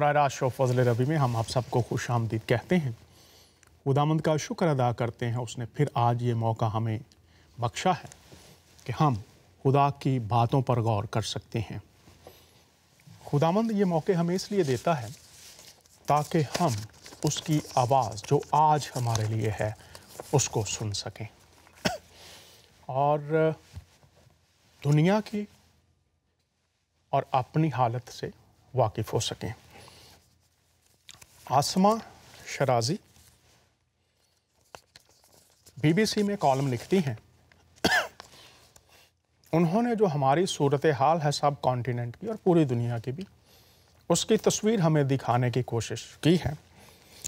راست شو فضل ربی میں ہم آپ سب کو خوش آمدید کہتے ہیں خدا مند کا شکر ادا کرتے ہیں اس نے پھر آج یہ موقع ہمیں بخشا ہے کہ ہم خدا کی باتوں پر غور کر سکتے ہیں خدا مند یہ موقع ہمیں اس لیے دیتا ہے تاکہ ہم اس کی آواز جو آج ہمارے لیے ہے اس کو سن سکیں اور دنیا کی اور اپنی حالت سے واقف ہو سکیں آسما شرازی بی بی سی میں کالم لکھتی ہیں انہوں نے جو ہماری صورتحال ہے سب کانٹیننٹ کی اور پوری دنیا کی بھی اس کی تصویر ہمیں دکھانے کی کوشش کی ہے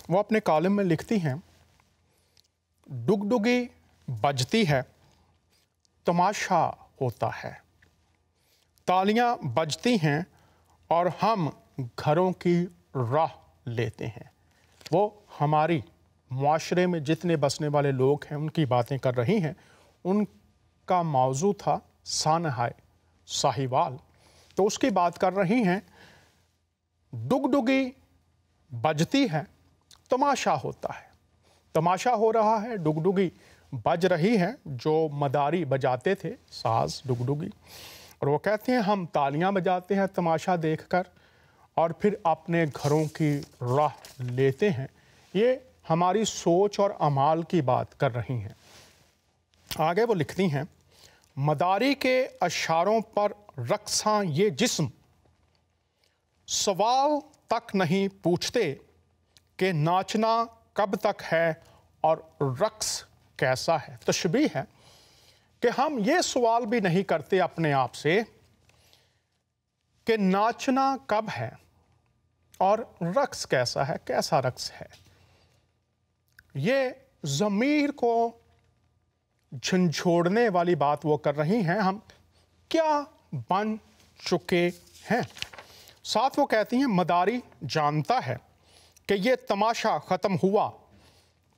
وہ اپنے کالم میں لکھتی ہیں ڈگ ڈگی بجتی ہے تماشا ہوتا ہے تالیاں بجتی ہیں اور ہم گھروں کی راہ لیتے ہیں وہ ہماری معاشرے میں جتنے بسنے والے لوگ ہیں ان کی باتیں کر رہی ہیں ان کا موضوع تھا سانحائے ساہیوال تو اس کی بات کر رہی ہیں ڈگ ڈگی بجتی ہے تماشا ہوتا ہے تماشا ہو رہا ہے ڈگ ڈگی بج رہی ہے جو مداری بجاتے تھے ساز ڈگ ڈگی اور وہ کہتے ہیں ہم تالیاں بجاتے ہیں تماشا دیکھ کر اور پھر اپنے گھروں کی راہ لیتے ہیں یہ ہماری سوچ اور امال کی بات کر رہی ہیں آگے وہ لکھتی ہیں مداری کے اشعاروں پر رقصاں یہ جسم سوال تک نہیں پوچھتے کہ ناچنا کب تک ہے اور رقص کیسا ہے تشبیح ہے کہ ہم یہ سوال بھی نہیں کرتے اپنے آپ سے کہ ناچنا کب ہے اور رقص کیسا ہے کیسا رقص ہے یہ ضمیر کو جھنجھوڑنے والی بات وہ کر رہی ہیں ہم کیا بن چکے ہیں ساتھ وہ کہتی ہیں مداری جانتا ہے کہ یہ تماشا ختم ہوا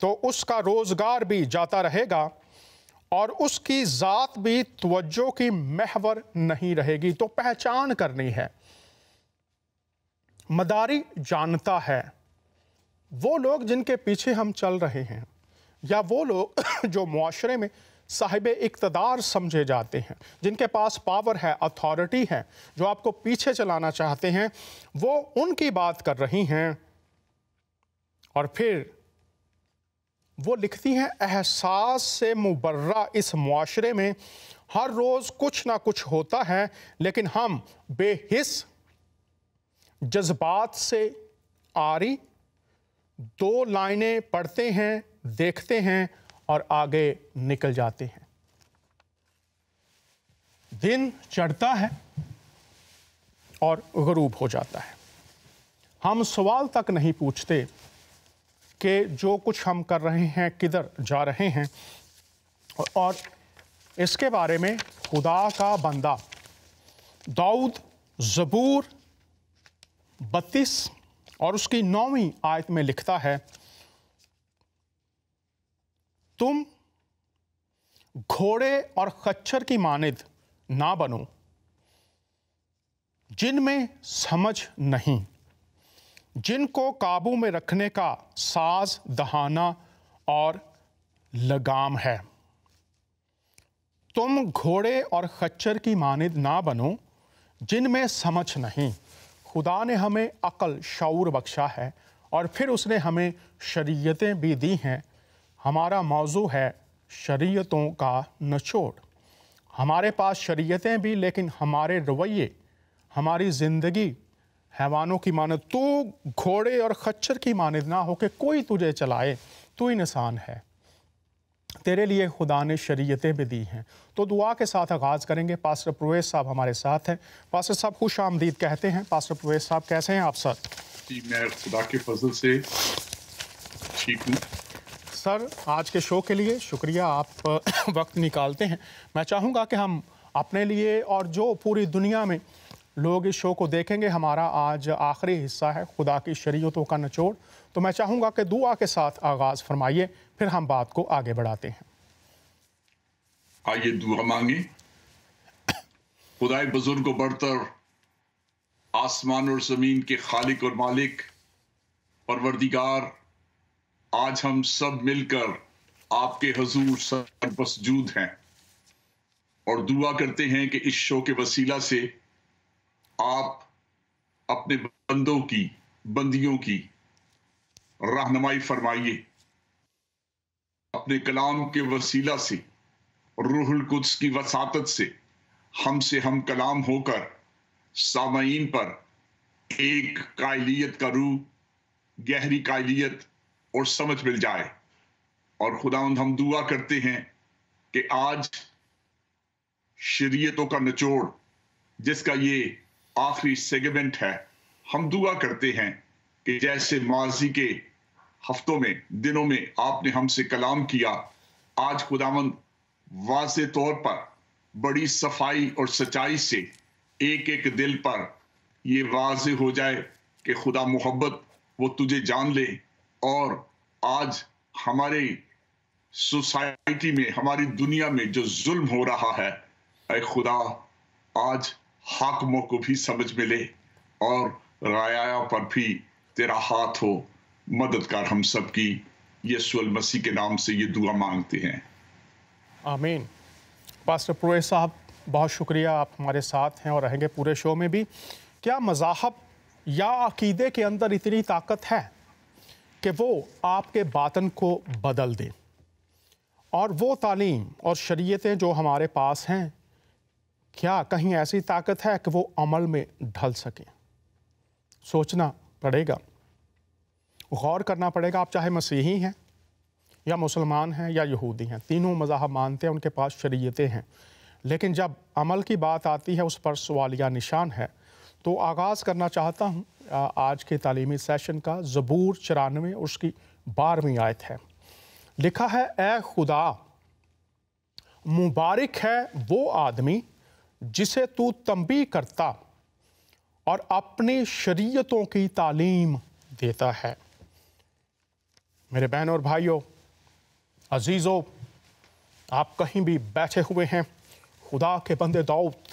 تو اس کا روزگار بھی جاتا رہے گا اور اس کی ذات بھی توجہ کی محور نہیں رہے گی تو پہچان کرنی ہے مداری جانتا ہے وہ لوگ جن کے پیچھے ہم چل رہے ہیں یا وہ لوگ جو معاشرے میں صاحب اقتدار سمجھے جاتے ہیں جن کے پاس پاور ہے اتھارٹی ہے جو آپ کو پیچھے چلانا چاہتے ہیں وہ ان کی بات کر رہی ہیں اور پھر وہ لکھتی ہیں احساس سے مبرہ اس معاشرے میں ہر روز کچھ نہ کچھ ہوتا ہے لیکن ہم بے حص جذبات سے آری دو لائنیں پڑھتے ہیں دیکھتے ہیں اور آگے نکل جاتے ہیں دن چڑھتا ہے اور غروب ہو جاتا ہے ہم سوال تک نہیں پوچھتے کہ جو کچھ ہم کر رہے ہیں کدھر جا رہے ہیں اور اس کے بارے میں خدا کا بندہ داؤد زبور بتیس اور اس کی نویں آیت میں لکھتا ہے تم گھوڑے اور خچر کی ماند نہ بنو جن میں سمجھ نہیں جن کو قابو میں رکھنے کا ساز دہانہ اور لگام ہے تم گھوڑے اور خچر کی ماند نہ بنو جن میں سمجھ نہیں خدا نے ہمیں عقل شعور بخشا ہے اور پھر اس نے ہمیں شریعتیں بھی دی ہیں ہمارا موضوع ہے شریعتوں کا نچوڑ ہمارے پاس شریعتیں بھی لیکن ہمارے رویے ہماری زندگی حیوانوں کی مانت تو گھوڑے اور خچر کی مانت نہ ہو کہ کوئی تجھے چلائے تو انسان ہے تیرے لیے خدا نے شریعتیں بھی دی ہیں تو دعا کے ساتھ آغاز کریں گے پاسٹر پرویز صاحب ہمارے ساتھ ہیں پاسٹر صاحب خوش آمدید کہتے ہیں پاسٹر پرویز صاحب کیسے ہیں آپ سر جی، میں خدا کے فضل سے ہوں سر آج کے شو کے لیے شکریہ آپ وقت نکالتے ہیں میں چاہوں گا کہ ہم اپنے لیے اور جو پوری دنیا میں لوگ اس شو کو دیکھیں گے ہمارا آج آخری حصہ ہے خدا کی شریعتوں کا نچوڑ تو میں چاہوں گا کہ دعا کے ساتھ آغاز فرمائیے پھر ہم بات کو آگے بڑھاتے ہیں آئیے دعا مانگیں بزرگ و برتر آسمان اور زمین کے خالق اور مالک پروردگار آج ہم سب مل کر آپ کے حضور بسجود ہیں اور دعا کرتے ہیں کہ اس شو کے وسیلہ سے آپ اپنے بندوں کی بندیوں کی رہنمائی فرمائیے اپنے کلام کے وسیلہ سے روح القدس کی وساطت سے ہم سے ہم کلام ہو کر سامعین پر ایک قائلیت کا روح گہری قائلیت اور سمجھ مل جائے اور خدا ہم دعا کرتے ہیں کہ آج شریعتوں کا نچوڑ جس کا یہ آخری سیگمنٹ ہے ہم دعا کرتے ہیں کہ جیسے ماضی کے ہفتوں میں دنوں میں آپ نے ہم سے کلام کیا آج خداوند واضح طور پر بڑی صفائی اور سچائی سے ایک ایک دل پر یہ واضح ہو جائے کہ خدا محبت وہ تجھے جان لے اور آج ہمارے سوسائٹی میں ہماری دنیا میں جو ظلم ہو رہا ہے اے خدا آج حاکموں کو بھی سمجھ ملے اور رایا پر بھی تیرا ہاتھ ہو مدد کر ہم سب کی یسو مسیح کے نام سے یہ دعا مانگتے ہیں آمین پاسٹر پروے صاحب بہت شکریہ آپ ہمارے ساتھ ہیں اور رہیں گے پورے شو میں بھی کیا مذاہب یا عقیدے کے اندر اتنی طاقت ہے کہ وہ آپ کے باطن کو بدل دے اور وہ تعلیم اور شریعتیں جو ہمارے پاس ہیں کیا کہیں ایسی طاقت ہے کہ وہ عمل میں ڈھل سکیں سوچنا پڑے گا غور کرنا پڑے گا آپ چاہے مسیحی ہیں یا مسلمان ہیں یا یہودی ہیں تینوں مذاہب مانتے ہیں ان کے پاس شریعتیں ہیں لیکن جب عمل کی بات آتی ہے اس پر سوالیہ نشان ہے تو آغاز کرنا چاہتا ہوں آج کے تعلیمی سیشن کا زبور چرانوے اس کی بارہویں آیت ہے لکھا ہے اے خدا مبارک ہے وہ آدمی جسے تو تنبی کرتا اور اپنی شریعتوں کی تعلیم دیتا ہے میرے بہن اور بھائیوں عزیزو آپ کہیں بھی بیٹھے ہوئے ہیں خدا کے بندے دعوت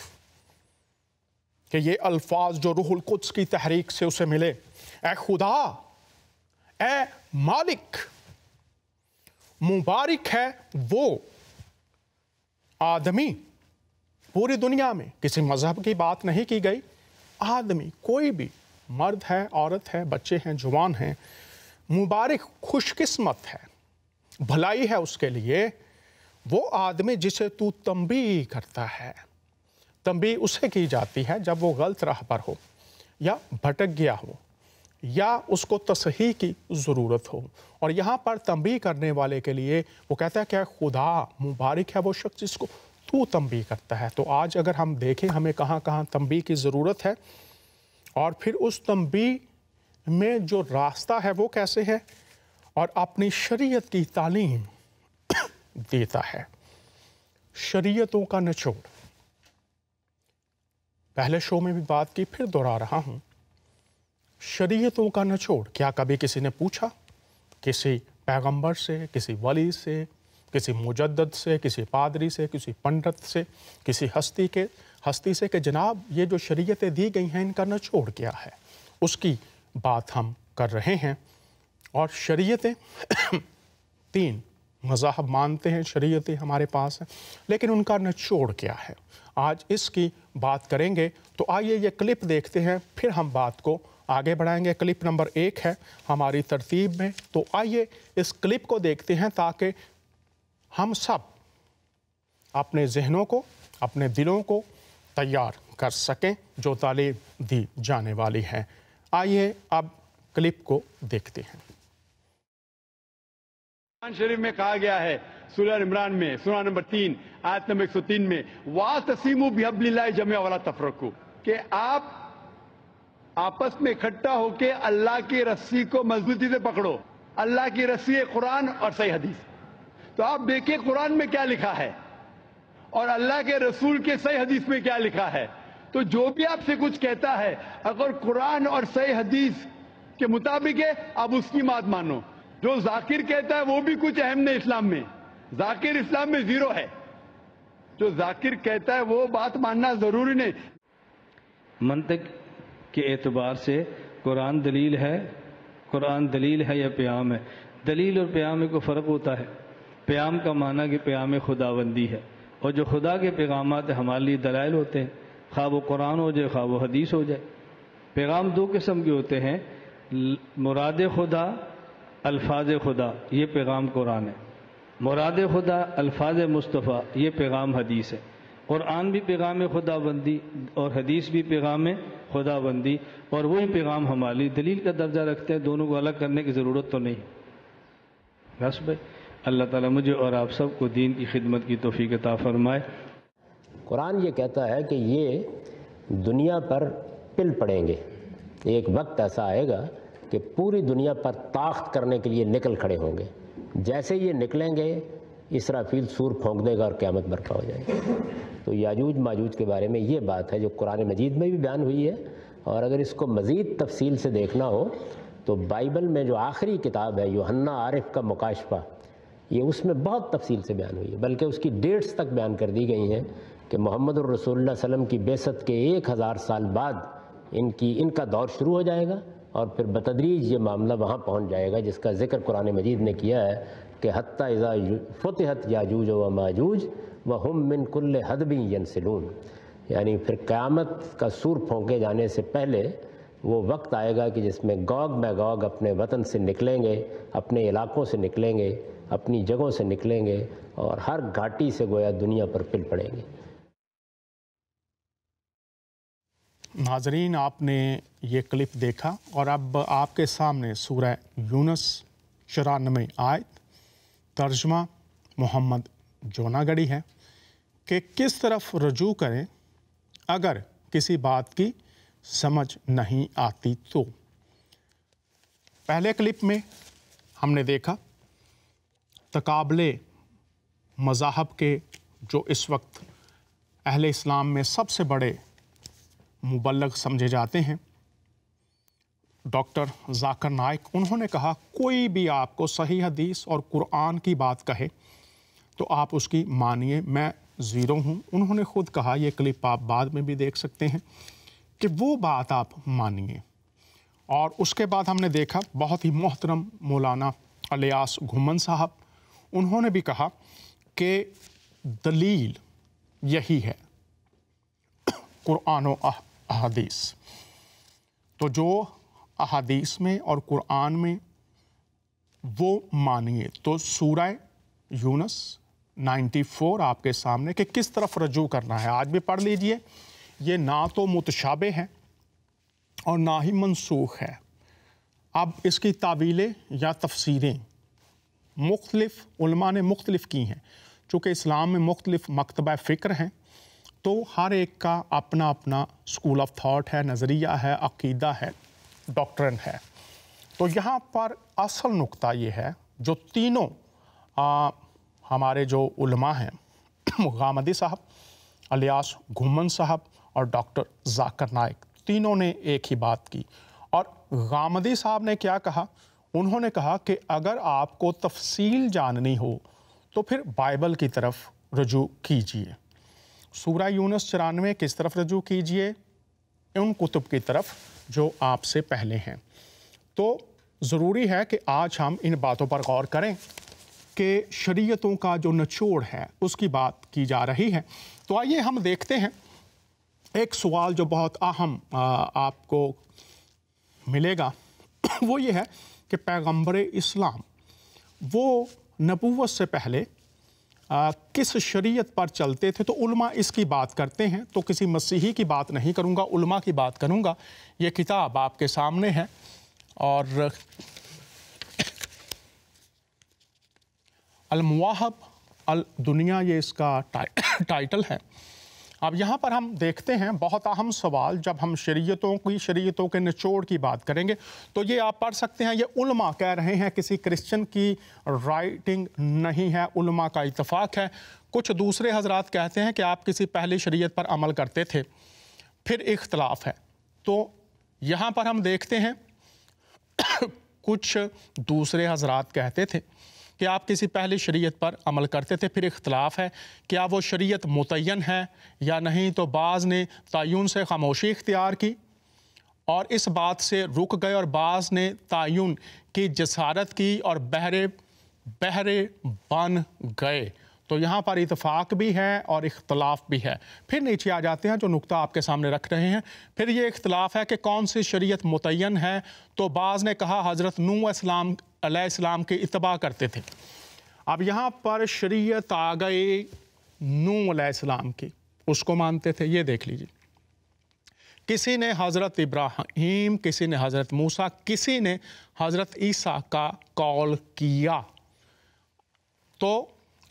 کہ یہ الفاظ جو روح القدس کی تحریک سے اسے ملے اے خدا اے مالک مبارک ہے وہ آدمی پوری دنیا میں کسی مذہب کی بات نہیں کی گئی آدمی کوئی بھی مرد ہے عورت ہے بچے ہیں جوان ہیں مبارک خوش قسمت ہے بھلائی ہے اس کے لیے وہ آدمی جسے تو تمبی کرتا ہے تمبی اسے کی جاتی ہے جب وہ غلط راہ پر ہو یا بھٹک گیا ہو یا اس کو تصحیح کی ضرورت ہو اور یہاں پر تنبیہ کرنے والے کے لیے وہ کہتا ہے کہ خدا مبارک ہے وہ شخص جس کو تنبی کرتا ہے تو آج اگر ہم دیکھیں ہمیں کہاں کہاں تنبی کی ضرورت ہے اور پھر اس تنبی میں جو راستہ ہے وہ کیسے ہے اور اپنی شریعت کی تعلیم دیتا ہے شریعتوں کا نچوڑ پہلے شو میں بھی بات کی پھر دوہرا رہا ہوں شریعتوں کا نچوڑ کیا کبھی کسی نے پوچھا کسی پیغمبر سے کسی ولی سے کسی مجدد سے کسی پادری سے کسی پنڈت سے کسی ہستی کے ہستی سے کہ جناب یہ جو شریعتیں دی گئی ہیں ان کا نہ چھوڑ کیا ہے اس کی بات ہم کر رہے ہیں اور شریعتیں تین مذاہب مانتے ہیں شریعتیں ہمارے پاس ہیں لیکن ان کا نچوڑ کیا ہے آج اس کی بات کریں گے تو آئیے یہ کلپ دیکھتے ہیں پھر ہم بات کو آگے بڑھائیں گے کلپ نمبر ایک ہے ہماری ترتیب میں تو آئیے اس کلپ کو دیکھتے ہیں تاکہ ہم سب اپنے ذہنوں کو اپنے دلوں کو تیار کر سکیں جو تعلیم دی جانے والی ہے آئیے اب کلپ کو دیکھتے ہیں قرآن شریف میں کہا گیا ہے سورہ عمران میں سورہ نمبر تین آیت نمبر ایک سو تین میں وا تسیم و اللہ جمع والا تفرقو کہ آپ آپس میں اکٹھا ہو کے اللہ کی رسی کو مضبوطی سے پکڑو اللہ کی رسی قرآن اور صحیح حدیث تو آپ دیکھیں قرآن میں کیا لکھا ہے اور اللہ کے رسول کے صحیح حدیث میں کیا لکھا ہے تو جو بھی آپ سے کچھ کہتا ہے اگر قرآن اور صحیح حدیث کے مطابق ہے آپ اس کی بات مانو جو ذاکر کہتا ہے وہ بھی کچھ اہم نہیں اسلام میں ذاکر اسلام میں زیرو ہے جو ذاکر کہتا ہے وہ بات ماننا ضروری نہیں منطق کے اعتبار سے قرآن دلیل ہے قرآن دلیل ہے یا پیام ہے دلیل اور پیام کو فرق ہوتا ہے پیام کا معنی کہ پیام خداوندی ہے اور جو خدا کے پیغامات ہمارے لیے دلائل ہوتے ہیں خواب و قرآن ہو جائے خواب و حدیث ہو جائے پیغام دو قسم کے ہوتے ہیں مراد خدا الفاظ خدا یہ پیغام قرآن ہے مراد خدا الفاظ مصطفیٰ یہ پیغام حدیث ہے قرآن بھی پیغام خدا بندی اور حدیث بھی پیغام خدا بندی اور وہی پیغام ہماری دلیل کا درجہ رکھتے ہیں دونوں کو الگ کرنے کی ضرورت تو نہیں بس بھائی اللہ تعالیٰ مجھے اور آپ سب کو دین کی خدمت کی توفیق عطا فرمائے قرآن یہ کہتا ہے کہ یہ دنیا پر پل پڑیں گے ایک وقت ایسا آئے گا کہ پوری دنیا پر طاقت کرنے کے لیے نکل کھڑے ہوں گے جیسے یہ نکلیں گے اسرافیل سور پھونک دے گا اور قیامت برپا ہو جائے گا تو یاجوج ماجوج کے بارے میں یہ بات ہے جو قرآن مجید میں بھی بیان ہوئی ہے اور اگر اس کو مزید تفصیل سے دیکھنا ہو تو بائبل میں جو آخری کتاب ہے یوحنا عارف کا مکاشفہ یہ اس میں بہت تفصیل سے بیان ہوئی ہے بلکہ اس کی ڈیٹس تک بیان کر دی گئی ہیں کہ محمد الرسول اللہ علیہ وسلم کی بیست کے ایک ہزار سال بعد ان کی ان کا دور شروع ہو جائے گا اور پھر بتدریج یہ معاملہ وہاں پہنچ جائے گا جس کا ذکر قرآن مجید نے کیا ہے کہ حتیٰ اذا فتحت یا جوج و ماجوج و ہم من کل حد بھی یعنی پھر قیامت کا سور پھونکے جانے سے پہلے وہ وقت آئے گا کہ جس میں گوگ بے گوگ اپنے وطن سے نکلیں گے اپنے علاقوں سے نکلیں گے اپنی جگہوں سے نکلیں گے اور ہر گھاٹی سے گویا دنیا پر پل پڑیں گے ناظرین آپ نے یہ کلپ دیکھا اور اب آپ کے سامنے سورہ یونس چورانوے آیت ترجمہ محمد جونا گڑی ہے کہ کس طرف رجوع کریں اگر کسی بات کی سمجھ نہیں آتی تو پہلے کلپ میں ہم نے دیکھا تقابل مذاہب کے جو اس وقت اہل اسلام میں سب سے بڑے مبلغ سمجھے جاتے ہیں ڈاکٹر ذاکر نائک انہوں نے کہا کوئی بھی آپ کو صحیح حدیث اور قرآن کی بات کہے تو آپ اس کی مانیے میں زیرو ہوں انہوں نے خود کہا یہ کلپ آپ بعد میں بھی دیکھ سکتے ہیں کہ وہ بات آپ مانیے اور اس کے بعد ہم نے دیکھا بہت ہی محترم مولانا علیاس گھومن صاحب انہوں نے بھی کہا کہ دلیل یہی ہے قرآن و احادیث تو جو احادیث میں اور قرآن میں وہ مانیے تو سورہ یونس نائنٹی فور آپ کے سامنے کہ کس طرف رجوع کرنا ہے آج بھی پڑھ لیجئے یہ نہ تو متشابہ ہے اور نہ ہی منسوخ ہے اب اس کی تعویلیں یا تفسیریں مختلف علماء نے مختلف کی ہیں چونکہ اسلام میں مختلف مکتبہ فکر ہیں تو ہر ایک کا اپنا اپنا سکول آف تھاٹ ہے نظریہ ہے عقیدہ ہے ڈاکٹرن ہے تو یہاں پر اصل نقطہ یہ ہے جو تینوں ہمارے جو علماء ہیں غامدی صاحب علیاس گھومن صاحب اور ڈاکٹر ذاکر نائک تینوں نے ایک ہی بات کی اور غامدی صاحب نے کیا کہا انہوں نے کہا کہ اگر آپ کو تفصیل جاننی ہو تو پھر بائبل کی طرف رجوع کیجیے سورہ یونس چرانوے کس طرف رجوع کیجیے ان کتب کی طرف جو آپ سے پہلے ہیں تو ضروری ہے کہ آج ہم ان باتوں پر غور کریں کہ شریعتوں کا جو نچوڑ ہے اس کی بات کی جا رہی ہے تو آئیے ہم دیکھتے ہیں ایک سوال جو بہت اہم آپ کو ملے گا وہ یہ ہے کہ پیغمبر اسلام وہ نبوت سے پہلے کس شریعت پر چلتے تھے تو علماء اس کی بات کرتے ہیں تو کسی مسیحی کی بات نہیں کروں گا علماء کی بات کروں گا یہ کتاب آپ کے سامنے ہے اور المواہب الدنیا یہ اس کا ٹائٹل ہے اب یہاں پر ہم دیکھتے ہیں بہت اہم سوال جب ہم شریعتوں کی شریعتوں کے نچوڑ کی بات کریں گے تو یہ آپ پڑھ سکتے ہیں یہ علماء کہہ رہے ہیں کسی کرسچن کی رائٹنگ نہیں ہے علماء کا اتفاق ہے کچھ دوسرے حضرات کہتے ہیں کہ آپ کسی پہلی شریعت پر عمل کرتے تھے پھر اختلاف ہے تو یہاں پر ہم دیکھتے ہیں کچھ دوسرے حضرات کہتے تھے کہ آپ کسی پہلی شریعت پر عمل کرتے تھے پھر اختلاف ہے کیا وہ شریعت متعین ہے یا نہیں تو بعض نے تعین سے خاموشی اختیار کی اور اس بات سے رک گئے اور بعض نے تعین کی جسارت کی اور بہرے بہرے بن گئے تو یہاں پر اتفاق بھی ہے اور اختلاف بھی ہے پھر نیچے آ جاتے ہیں جو نقطہ آپ کے سامنے رکھ رہے ہیں پھر یہ اختلاف ہے کہ کون سی شریعت متعین ہے تو بعض نے کہا حضرت نو اسلام علیہ السلام کے اتباع کرتے تھے اب یہاں پر شریعت آ گئی نو علیہ السلام کی اس کو مانتے تھے یہ دیکھ لیجیے کسی نے حضرت ابراہیم کسی نے حضرت موسیٰ کسی نے حضرت عیسیٰ کا کال کیا تو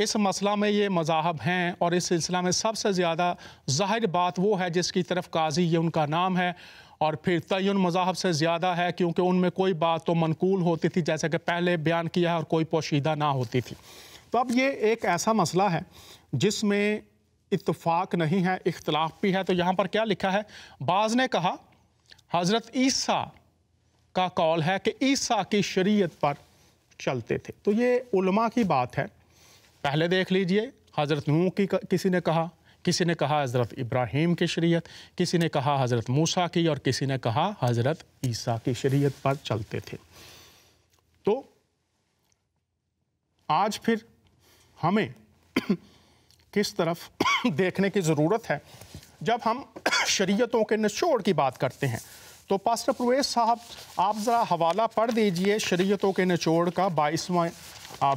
اس مسئلہ میں یہ مذاہب ہیں اور اس سلسلہ میں سب سے زیادہ ظاہر بات وہ ہے جس کی طرف قاضی یہ ان کا نام ہے اور پھر تعین مذاہب سے زیادہ ہے کیونکہ ان میں کوئی بات تو منقول ہوتی تھی جیسے کہ پہلے بیان کیا ہے اور کوئی پوشیدہ نہ ہوتی تھی تو اب یہ ایک ایسا مسئلہ ہے جس میں اتفاق نہیں ہے اختلاف بھی ہے تو یہاں پر کیا لکھا ہے بعض نے کہا حضرت عیسیٰ کا کال ہے کہ عیسیٰ کی شریعت پر چلتے تھے تو یہ علماء کی بات ہے پہلے دیکھ لیجئے حضرت نو کی کسی نے کہا کسی نے کہا حضرت ابراہیم کی شریعت کسی نے کہا حضرت موسیٰ کی اور کسی نے کہا حضرت عیسیٰ کی شریعت پر چلتے تھے تو آج پھر ہمیں کس طرف دیکھنے کی ضرورت ہے جب ہم شریعتوں کے نچوڑ کی بات کرتے ہیں تو پاسٹر پرویز صاحب آپ ذرا حوالہ پڑھ دیجئے شریعتوں کے نچوڑ کا بائیسواں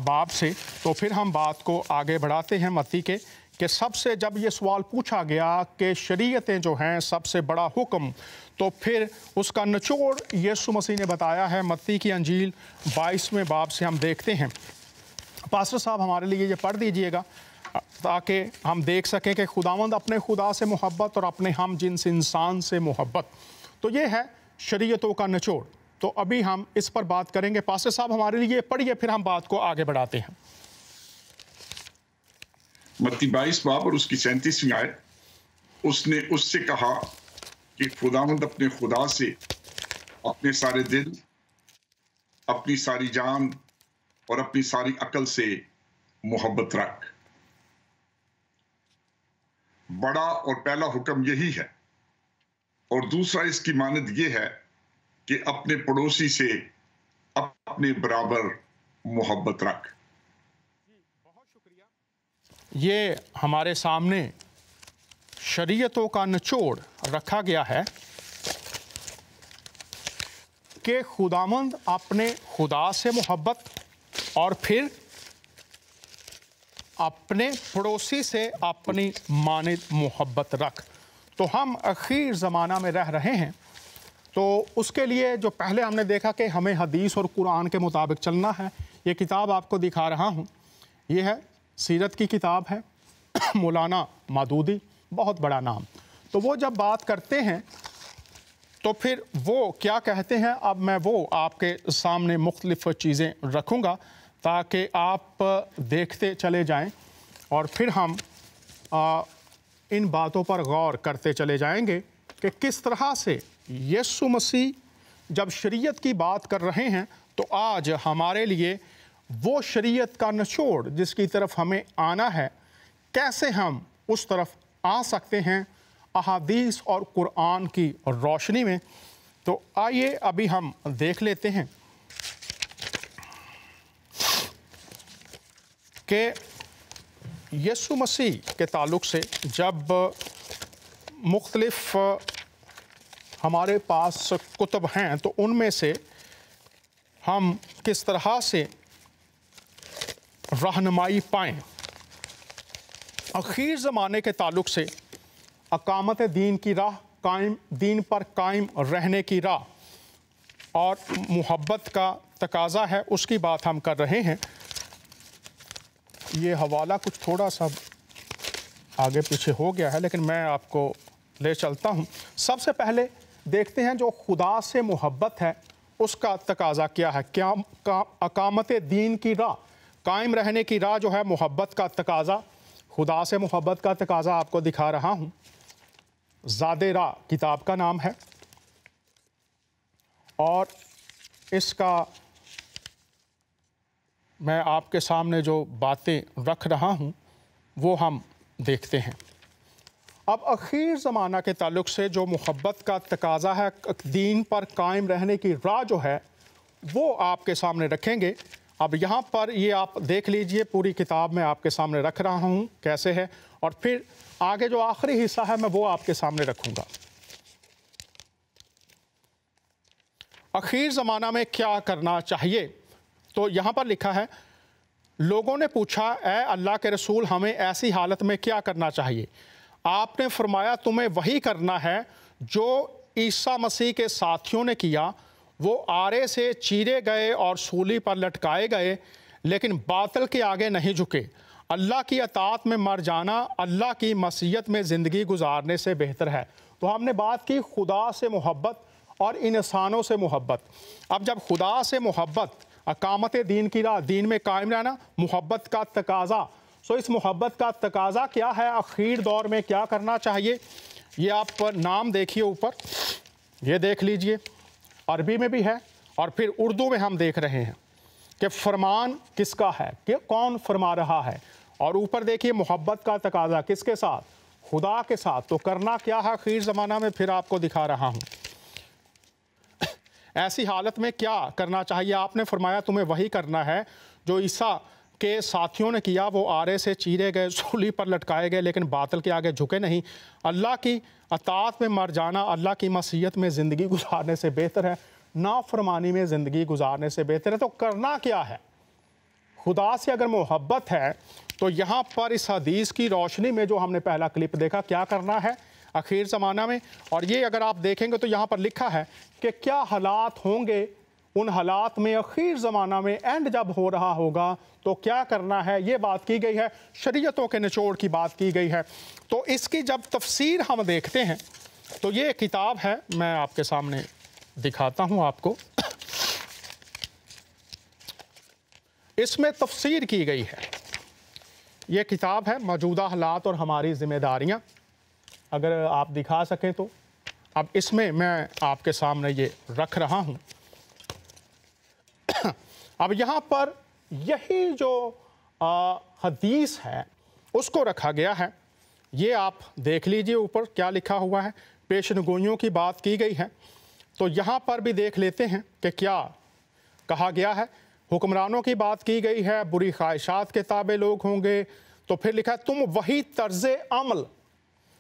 باب سے تو پھر ہم بات کو آگے بڑھاتے ہیں متی کے کہ سب سے جب یہ سوال پوچھا گیا کہ شریعتیں جو ہیں سب سے بڑا حکم تو پھر اس کا نچوڑ یسو مسیح نے بتایا ہے متی کی انجیل بائیسویں باب سے ہم دیکھتے ہیں پاسر صاحب ہمارے لیے یہ پڑھ دیجئے گا تاکہ ہم دیکھ سکیں کہ خداوند اپنے خدا سے محبت اور اپنے ہم جنس انسان سے محبت تو یہ ہے شریعتوں کا نچوڑ تو ابھی ہم اس پر بات کریں گے پاسٹر صاحب ہمارے لیے پڑھیے پھر ہم بات کو آگے بڑھاتے ہیں متی بائیس اور اس کی سینتیسویں آئے اس نے اس سے کہا کہ خدا اپنے خدا سے اپنے سارے دل اپنی ساری جان اور اپنی ساری عقل سے محبت رکھ بڑا اور پہلا حکم یہی ہے اور دوسرا اس کی ماند یہ ہے کہ اپنے پڑوسی سے اپنے برابر محبت رکھ بہت شکریہ یہ ہمارے سامنے شریعتوں کا نچوڑ رکھا گیا ہے کہ خدامند اپنے خدا سے محبت اور پھر اپنے پڑوسی سے اپنی ماند محبت رکھ تو ہم اخیر زمانہ میں رہ رہے ہیں تو اس کے لیے جو پہلے ہم نے دیکھا کہ ہمیں حدیث اور قرآن کے مطابق چلنا ہے یہ کتاب آپ کو دکھا رہا ہوں یہ ہے سیرت کی کتاب ہے مولانا مادودی بہت بڑا نام تو وہ جب بات کرتے ہیں تو پھر وہ کیا کہتے ہیں اب میں وہ آپ کے سامنے مختلف چیزیں رکھوں گا تاکہ آپ دیکھتے چلے جائیں اور پھر ہم ان باتوں پر غور کرتے چلے جائیں گے کہ کس طرح سے یسو مسیح جب شریعت کی بات کر رہے ہیں تو آج ہمارے لیے وہ شریعت کا نچوڑ جس کی طرف ہمیں آنا ہے کیسے ہم اس طرف آ سکتے ہیں احادیث اور قرآن کی روشنی میں تو آئیے ابھی ہم دیکھ لیتے ہیں کہ یسو مسیح کے تعلق سے جب مختلف ہمارے پاس کتب ہیں تو ان میں سے ہم کس طرح سے رہنمائی پائیں اخیر زمانے کے تعلق سے اقامت دین کی راہ قائم دین پر قائم رہنے کی راہ اور محبت کا تقاضا ہے اس کی بات ہم کر رہے ہیں یہ حوالہ کچھ تھوڑا سا آگے پیچھے ہو گیا ہے لیکن میں آپ کو لے چلتا ہوں سب سے پہلے دیکھتے ہیں جو خدا سے محبت ہے اس کا تقاضا کیا ہے کیا اقامت دین کی راہ قائم رہنے کی راہ جو ہے محبت کا تقاضا خدا سے محبت کا تقاضا آپ کو دکھا رہا ہوں زاد راہ کتاب کا نام ہے اور اس کا میں آپ کے سامنے جو باتیں رکھ رہا ہوں وہ ہم دیکھتے ہیں اب اخیر زمانہ کے تعلق سے جو محبت کا تقاضا ہے دین پر قائم رہنے کی راہ جو ہے وہ آپ کے سامنے رکھیں گے اب یہاں پر یہ آپ دیکھ لیجئے پوری کتاب میں آپ کے سامنے رکھ رہا ہوں کیسے ہے اور پھر آگے جو آخری حصہ ہے میں وہ آپ کے سامنے رکھوں گا اخیر زمانہ میں کیا کرنا چاہیے تو یہاں پر لکھا ہے لوگوں نے پوچھا اے اللہ کے رسول ہمیں ایسی حالت میں کیا کرنا چاہیے آپ نے فرمایا تمہیں وہی کرنا ہے جو عیسیٰ مسیح کے ساتھیوں نے کیا وہ آرے سے چیرے گئے اور سولی پر لٹکائے گئے لیکن باطل کے آگے نہیں جھکے اللہ کی اطاعت میں مر جانا اللہ کی مسیحت میں زندگی گزارنے سے بہتر ہے تو ہم نے بات کی خدا سے محبت اور انسانوں سے محبت اب جب خدا سے محبت اقامت دین کی راہ دین میں قائم رہنا محبت کا تقاضا سو اس محبت کا تقاضا کیا ہے اخیر دور میں کیا کرنا چاہیے یہ آپ نام دیکھیے اوپر یہ دیکھ لیجئے عربی میں بھی ہے اور پھر اردو میں ہم دیکھ رہے ہیں کہ فرمان کس کا ہے کہ کون فرما رہا ہے اور اوپر دیکھیے محبت کا تقاضا کس کے ساتھ خدا کے ساتھ تو کرنا کیا ہے اخیر زمانہ میں پھر آپ کو دکھا رہا ہوں ایسی حالت میں کیا کرنا چاہیے آپ نے فرمایا تمہیں وہی کرنا ہے جو عیسیٰ کے ساتھیوں نے کیا وہ آرے سے چیرے گئے سولی پر لٹکائے گئے لیکن باطل کے آگے جھکے نہیں اللہ کی اطاعت میں مر جانا اللہ کی مسیحت میں زندگی گزارنے سے بہتر ہے نافرمانی میں زندگی گزارنے سے بہتر ہے تو کرنا کیا ہے خدا سے اگر محبت ہے تو یہاں پر اس حدیث کی روشنی میں جو ہم نے پہلا کلپ دیکھا کیا کرنا ہے اخیر زمانہ میں اور یہ اگر آپ دیکھیں گے تو یہاں پر لکھا ہے کہ کیا حالات ہوں گے ان حالات میں اخیر زمانہ میں اینڈ جب ہو رہا ہوگا تو کیا کرنا ہے یہ بات کی گئی ہے شریعتوں کے نچوڑ کی بات کی گئی ہے تو اس کی جب تفسیر ہم دیکھتے ہیں تو یہ کتاب ہے میں آپ کے سامنے دکھاتا ہوں آپ کو اس میں تفسیر کی گئی ہے یہ کتاب ہے موجودہ حالات اور ہماری ذمہ داریاں اگر آپ دکھا سکیں تو اب اس میں میں آپ کے سامنے یہ رکھ رہا ہوں اب یہاں پر یہی جو حدیث ہے اس کو رکھا گیا ہے یہ آپ دیکھ لیجئے اوپر کیا لکھا ہوا ہے پیشن گوئیوں کی بات کی گئی ہے تو یہاں پر بھی دیکھ لیتے ہیں کہ کیا کہا گیا ہے حکمرانوں کی بات کی گئی ہے بری خواہشات کے تابع لوگ ہوں گے تو پھر لکھا ہے تم وہی طرز عمل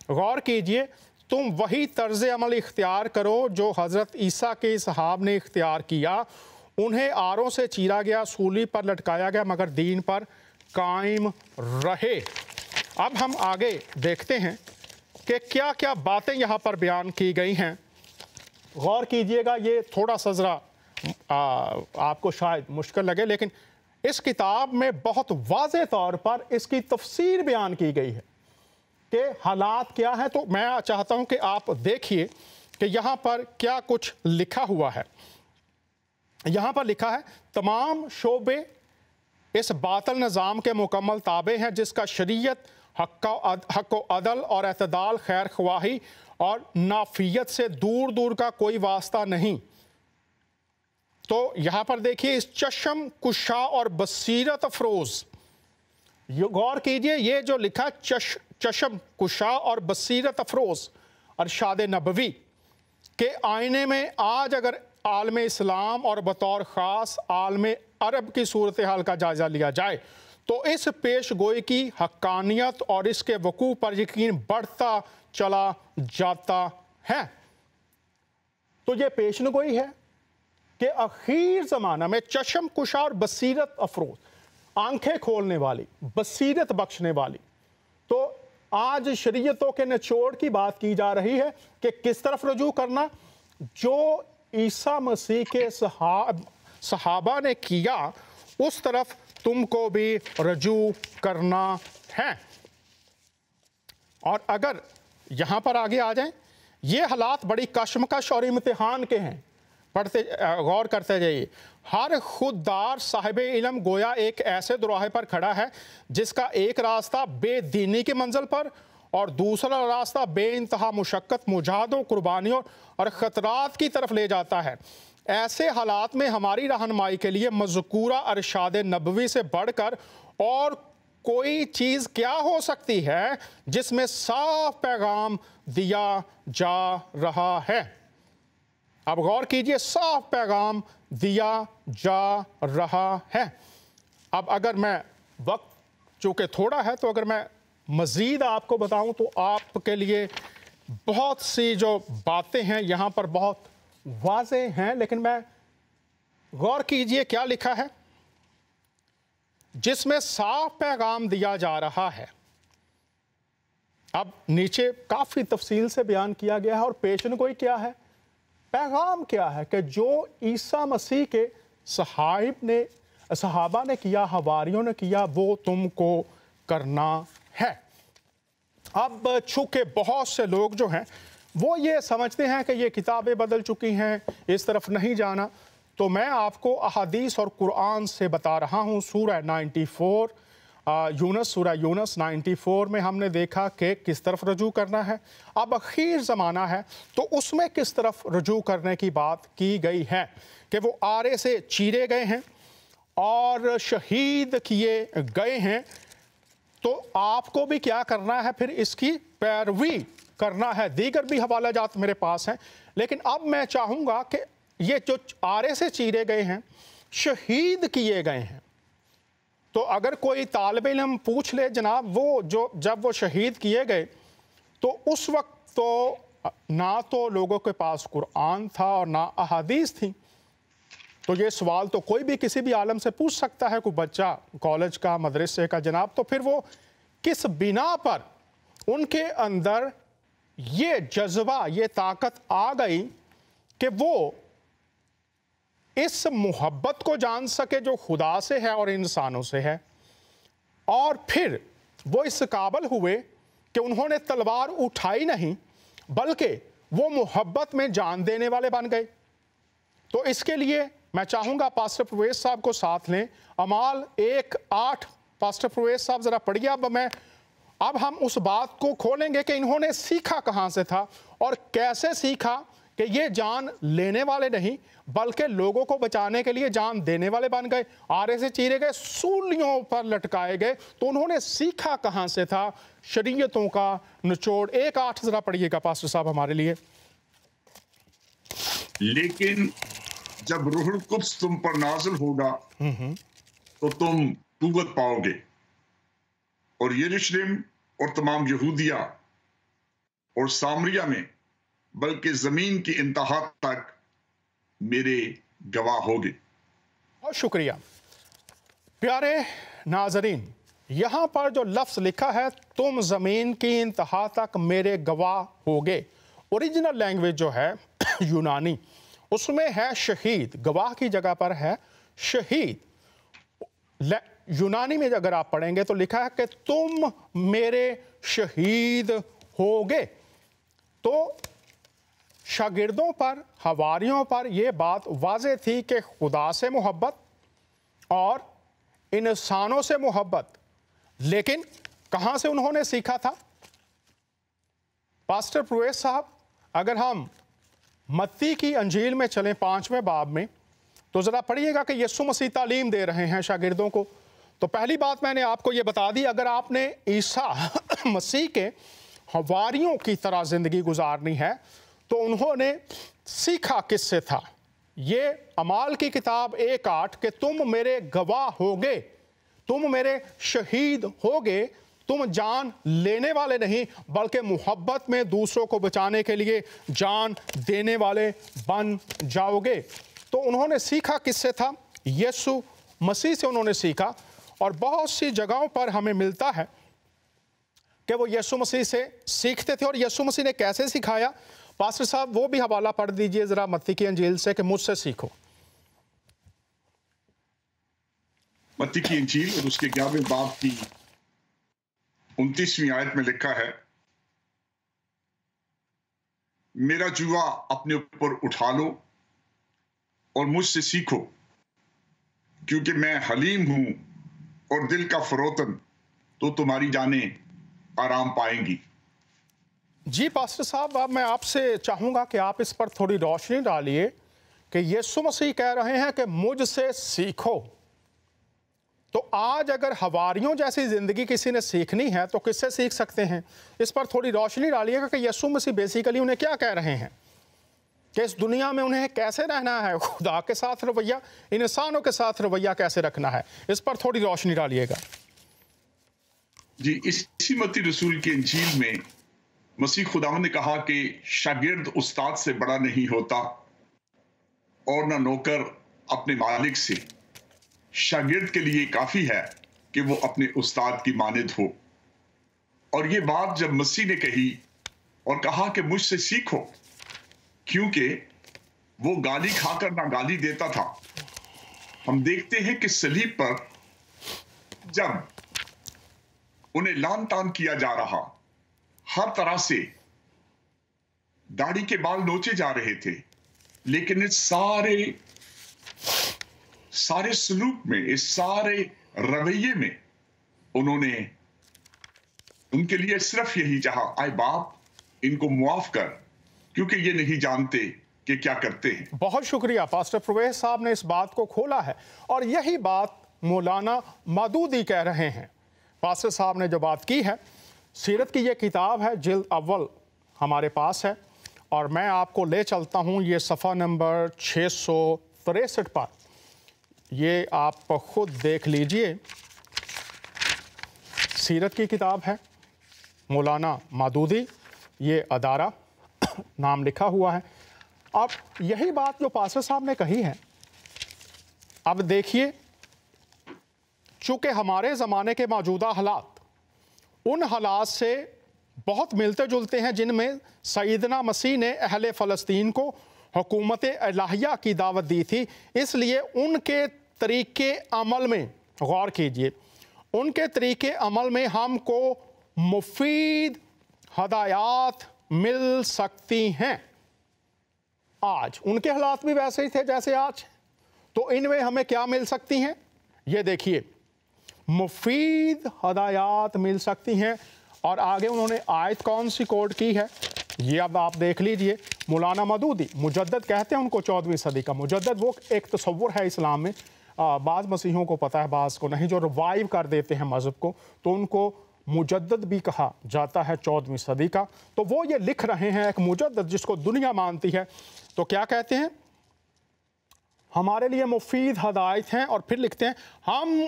غور کیجئے تم وہی طرز عمل اختیار کرو جو حضرت عیسیٰ کے صحاب نے اختیار کیا انہیں آروں سے چیرا گیا سولی پر لٹکایا گیا مگر دین پر قائم رہے اب ہم آگے دیکھتے ہیں کہ کیا کیا باتیں یہاں پر بیان کی گئی ہیں غور کیجئے گا یہ تھوڑا سزرا آپ کو شاید مشکل لگے لیکن اس کتاب میں بہت واضح طور پر اس کی تفسیر بیان کی گئی ہے کہ حالات کیا ہیں تو میں چاہتا ہوں کہ آپ دیکھیے کہ یہاں پر کیا کچھ لکھا ہوا ہے یہاں پر لکھا ہے تمام شعبے اس باطل نظام کے مکمل تابع ہیں جس کا شریعت حق و عدل اور اعتدال خیر خواہی اور نافیت سے دور دور کا کوئی واسطہ نہیں تو یہاں پر دیکھیے اس چشم کشا اور بصیرت افروز غور کیجئے یہ جو لکھا چش چشم کشا اور بصیرت افروز ارشاد نبوی کے آئینے میں آج اگر عالم اسلام اور بطور خاص عالم عرب کی صورتحال کا جائزہ لیا جائے تو اس پیش گوئی کی حقانیت اور اس کے وقوع پر یقین بڑھتا چلا جاتا ہے تو یہ پیشن گوئی ہے کہ زمانہ میں چشم کشا اور بصیرت افروز آنکھیں کھولنے والی بصیرت بخشنے والی تو آج شریعتوں کے نچوڑ کی بات کی جا رہی ہے کہ کس طرف رجوع کرنا جو عیسیٰ مسیح کے صحاب نے کیا اس طرف تم کو بھی رجوع کرنا ہے اور اگر یہاں پر آگے آ جائیں یہ حالات بڑی کشمکش اور امتحان کے ہیں پڑھتے غور کرتے جائیے ہر خود دار صاحب علم گویا ایک ایسے دروہے پر کھڑا ہے جس کا ایک راستہ بے دینی کی منزل پر اور دوسرا راستہ بے انتہا مشقت مجادوں قربانیوں اور خطرات کی طرف لے جاتا ہے ایسے حالات میں ہماری رہنمائی کے لیے مذکورہ ارشاد نبوی سے بڑھ کر اور کوئی چیز کیا ہو سکتی ہے جس میں صاف پیغام دیا جا رہا ہے اب غور کیجئے صاف پیغام دیا جا رہا ہے اب اگر میں وقت چونکہ تھوڑا ہے تو اگر میں مزید آپ کو بتاؤں تو آپ کے لیے بہت سی جو باتیں ہیں یہاں پر بہت واضح ہیں لیکن میں غور کیجئے کیا لکھا ہے جس میں صاف پیغام دیا جا رہا ہے اب نیچے کافی تفصیل سے بیان کیا گیا ہے اور پیشن گوئی کیا ہے پیغام کیا ہے کہ جو عیسیٰ مسیح کے صحاب نے صحابہ نے کیا ہواریوں نے کیا وہ تم کو کرنا ہے اب چونکہ بہت سے لوگ جو ہیں وہ یہ سمجھتے ہیں کہ یہ کتابیں بدل چکی ہیں اس طرف نہیں جانا تو میں آپ کو احادیث اور قرآن سے بتا رہا ہوں سورہ نائنٹی فور یونس یونس سورہ نائنٹی فور میں ہم نے دیکھا کہ کس طرف رجوع کرنا ہے اب اخیر زمانہ ہے تو اس میں کس طرف رجوع کرنے کی بات کی گئی ہے کہ وہ آرے سے چیرے گئے ہیں اور شہید کیے گئے ہیں تو آپ کو بھی کیا کرنا ہے پھر اس کی پیروی کرنا ہے دیگر بھی حوالہ جات میرے پاس ہیں لیکن اب میں چاہوں گا کہ یہ جو آرے سے چیرے گئے ہیں شہید کیے گئے ہیں تو اگر کوئی طالب علم پوچھ لے جناب وہ جو جب وہ شہید کیے گئے تو اس وقت تو نہ تو لوگوں کے پاس قرآن تھا اور نہ احادیث تھیں تو یہ سوال تو کوئی بھی کسی بھی عالم سے پوچھ سکتا ہے کوئی بچہ کالج کا مدرسے کا جناب تو پھر وہ کس بنا پر ان کے اندر یہ جذبہ یہ طاقت آ گئی کہ وہ اس محبت کو جان سکے جو خدا سے ہے اور انسانوں سے ہے اور پھر وہ اس قابل ہوئے کہ انہوں نے تلوار اٹھائی نہیں بلکہ وہ محبت میں جان دینے والے بن گئے تو اس کے لیے میں چاہوں گا پاسٹر پرویز صاحب کو ساتھ لیں امال ایک آٹھ پاسٹر پرویز صاحب ذرا پڑھیے اب میں اب ہم اس بات کو کھولیں گے کہ انہوں نے سیکھا کہاں سے تھا اور کیسے سیکھا کہ یہ جان لینے والے نہیں بلکہ لوگوں کو بچانے کے لیے جان دینے والے بن گئے آرے سے چیرے گئے سولیوں پر لٹکائے گئے تو انہوں نے سیکھا کہاں سے تھا شریعتوں کا نچوڑ ایک آٹھ ذرا پڑھیے گا پاسٹر صاحب ہمارے لیے لیکن جب روح القدس تم پر نازل ہوگا تو تم قوت پاؤ گے اور یہ اور تمام یہودیہ اور سامریا میں بلکہ زمین کی انتہا تک میرے گواہ ہوگے بہت شکریہ پیارے ناظرین یہاں پر جو لفظ لکھا ہے تم زمین کی انتہا تک میرے گواہ ہوگے اوریجنل لینگویج جو ہے یونانی اس میں ہے شہید گواہ کی جگہ پر ہے شہید یونانی میں اگر آپ پڑھیں گے تو لکھا ہے کہ تم میرے شہید ہوگے تو شاگردوں پر ہواریوں پر یہ بات واضح تھی کہ خدا سے محبت اور انسانوں سے محبت لیکن کہاں سے انہوں نے سیکھا تھا پاسٹر پرویز صاحب اگر ہم متی کی انجیل میں چلیں پانچویں باب میں تو ذرا پڑھیے گا کہ یسو مسیح تعلیم دے رہے ہیں شاگردوں کو تو پہلی بات میں نے آپ کو یہ بتا دی اگر آپ نے عیسیٰ مسیح کے ہواریوں کی طرح زندگی گزارنی ہے تو انہوں نے سیکھا کس سے تھا یہ امال کی کتاب ایک آٹھ کہ تم میرے گواہ ہوگے تم میرے شہید ہوگے گے تم جان لینے والے نہیں بلکہ محبت میں دوسروں کو بچانے کے لیے جان دینے والے بن جاؤ گے تو انہوں انہوں نے نے سیکھا سیکھا کس سے سے تھا یسو مسیح اور بہت سی جگہوں پر ہمیں ملتا ہے کہ وہ یسو مسیح سے سیکھتے تھے اور یسو مسیح نے کیسے سکھایا پاسٹر صاحب وہ بھی حوالہ پڑھ دیجئے ذرا متی کی انجیل سے کہ مجھ سے سیکھو متی کی انجیل اور اس کے باپ کی انتیسویں آیت میں لکھا ہے میرا جوا اپنے اوپر اٹھا لو اور مجھ سے سیکھو کیونکہ میں حلیم ہوں اور دل کا فروتن تو تمہاری جانے آرام پائیں گی جی پاسٹر صاحب اب میں آپ سے چاہوں گا کہ آپ اس پر تھوڑی روشنی ڈالیے کہ یسو مسیح کہہ رہے ہیں کہ مجھ سے سیکھو تو آج اگر ہواریوں جیسی زندگی کسی نے سیکھنی ہے تو کس سے سیکھ سکتے ہیں اس پر تھوڑی روشنی ڈالیے گا کہ یسو مسیح بیسیکلی انہیں کیا کہہ رہے ہیں کہ اس دنیا میں انہیں کیسے رہنا ہے خدا کے ساتھ رویہ انسانوں کے ساتھ رویہ کیسے رکھنا ہے اس پر تھوڑی روشنی ڈالیے گا جی اسی متی رسول کے انجیل میں مسیح خدا نے کہا کہ شاگرد استاد سے بڑا نہیں ہوتا اور نہ نوکر اپنے مالک سے شاگرد کے لیے کافی ہے کہ وہ اپنے استاد کی ماند ہو اور یہ بات جب مسیح نے کہی اور کہا کہ مجھ سے سیکھو کیونکہ وہ گالی کھا کر نہ گالی دیتا تھا ہم دیکھتے ہیں کہ سلیب پر جب انہیں لان تان کیا جا رہا ہر طرح سے داڑھی کے بال نوچے جا رہے تھے لیکن اس سارے سارے سلوک میں اس سارے رویے میں انہوں نے ان کے لیے صرف یہی چاہا آئے باپ ان کو معاف کر کیونکہ یہ نہیں جانتے کہ کیا کرتے ہیں بہت شکریہ پاسٹر پرویز صاحب نے اس بات کو کھولا ہے اور یہی بات مولانا مادودی کہہ رہے ہیں پاسٹر صاحب نے جو بات کی ہے سیرت کی یہ کتاب ہے جلد اول ہمارے پاس ہے اور میں آپ کو لے چلتا ہوں یہ صفحہ نمبر چھ سو تریسٹھ پر یہ آپ خود دیکھ لیجئے سیرت کی کتاب ہے مولانا مادودی یہ ادارہ نام لکھا ہوا ہے اب یہی بات جو پاسر صاحب نے کہی ہے اب دیکھیے چونکہ ہمارے زمانے کے موجودہ حالات ان حالات سے بہت ملتے جلتے ہیں جن میں سعیدنا مسیح نے اہل فلسطین کو حکومت الہیہ کی دعوت دی تھی اس لیے ان کے طریق عمل میں غور کیجئے ان کے طریق عمل میں ہم کو مفید ہدایات مل سکتی ہیں ہیں آج آج ان ان کے حالات بھی ویسے ہی تھے جیسے تو میں ہمیں کیا مل سکتی یہ مفید ہدایات مل سکتی ہیں اور آگے انہوں نے آیت کون سی کوڈ کی ہے یہ اب آپ دیکھ لیجئے مولانا مدودی مجدد کہتے ہیں ان کو چودویں صدی کا مجدد وہ ایک تصور ہے اسلام میں بعض مسیحوں کو پتا ہے بعض کو نہیں جو روائیو کر دیتے ہیں مذہب کو تو ان کو مجدد بھی کہا جاتا ہے چودھویں صدی کا تو وہ یہ لکھ رہے ہیں ایک مجدد جس کو دنیا مانتی ہے تو کیا کہتے ہیں ہمارے لیے مفید ہدایت ہیں اور پھر لکھتے ہیں ہم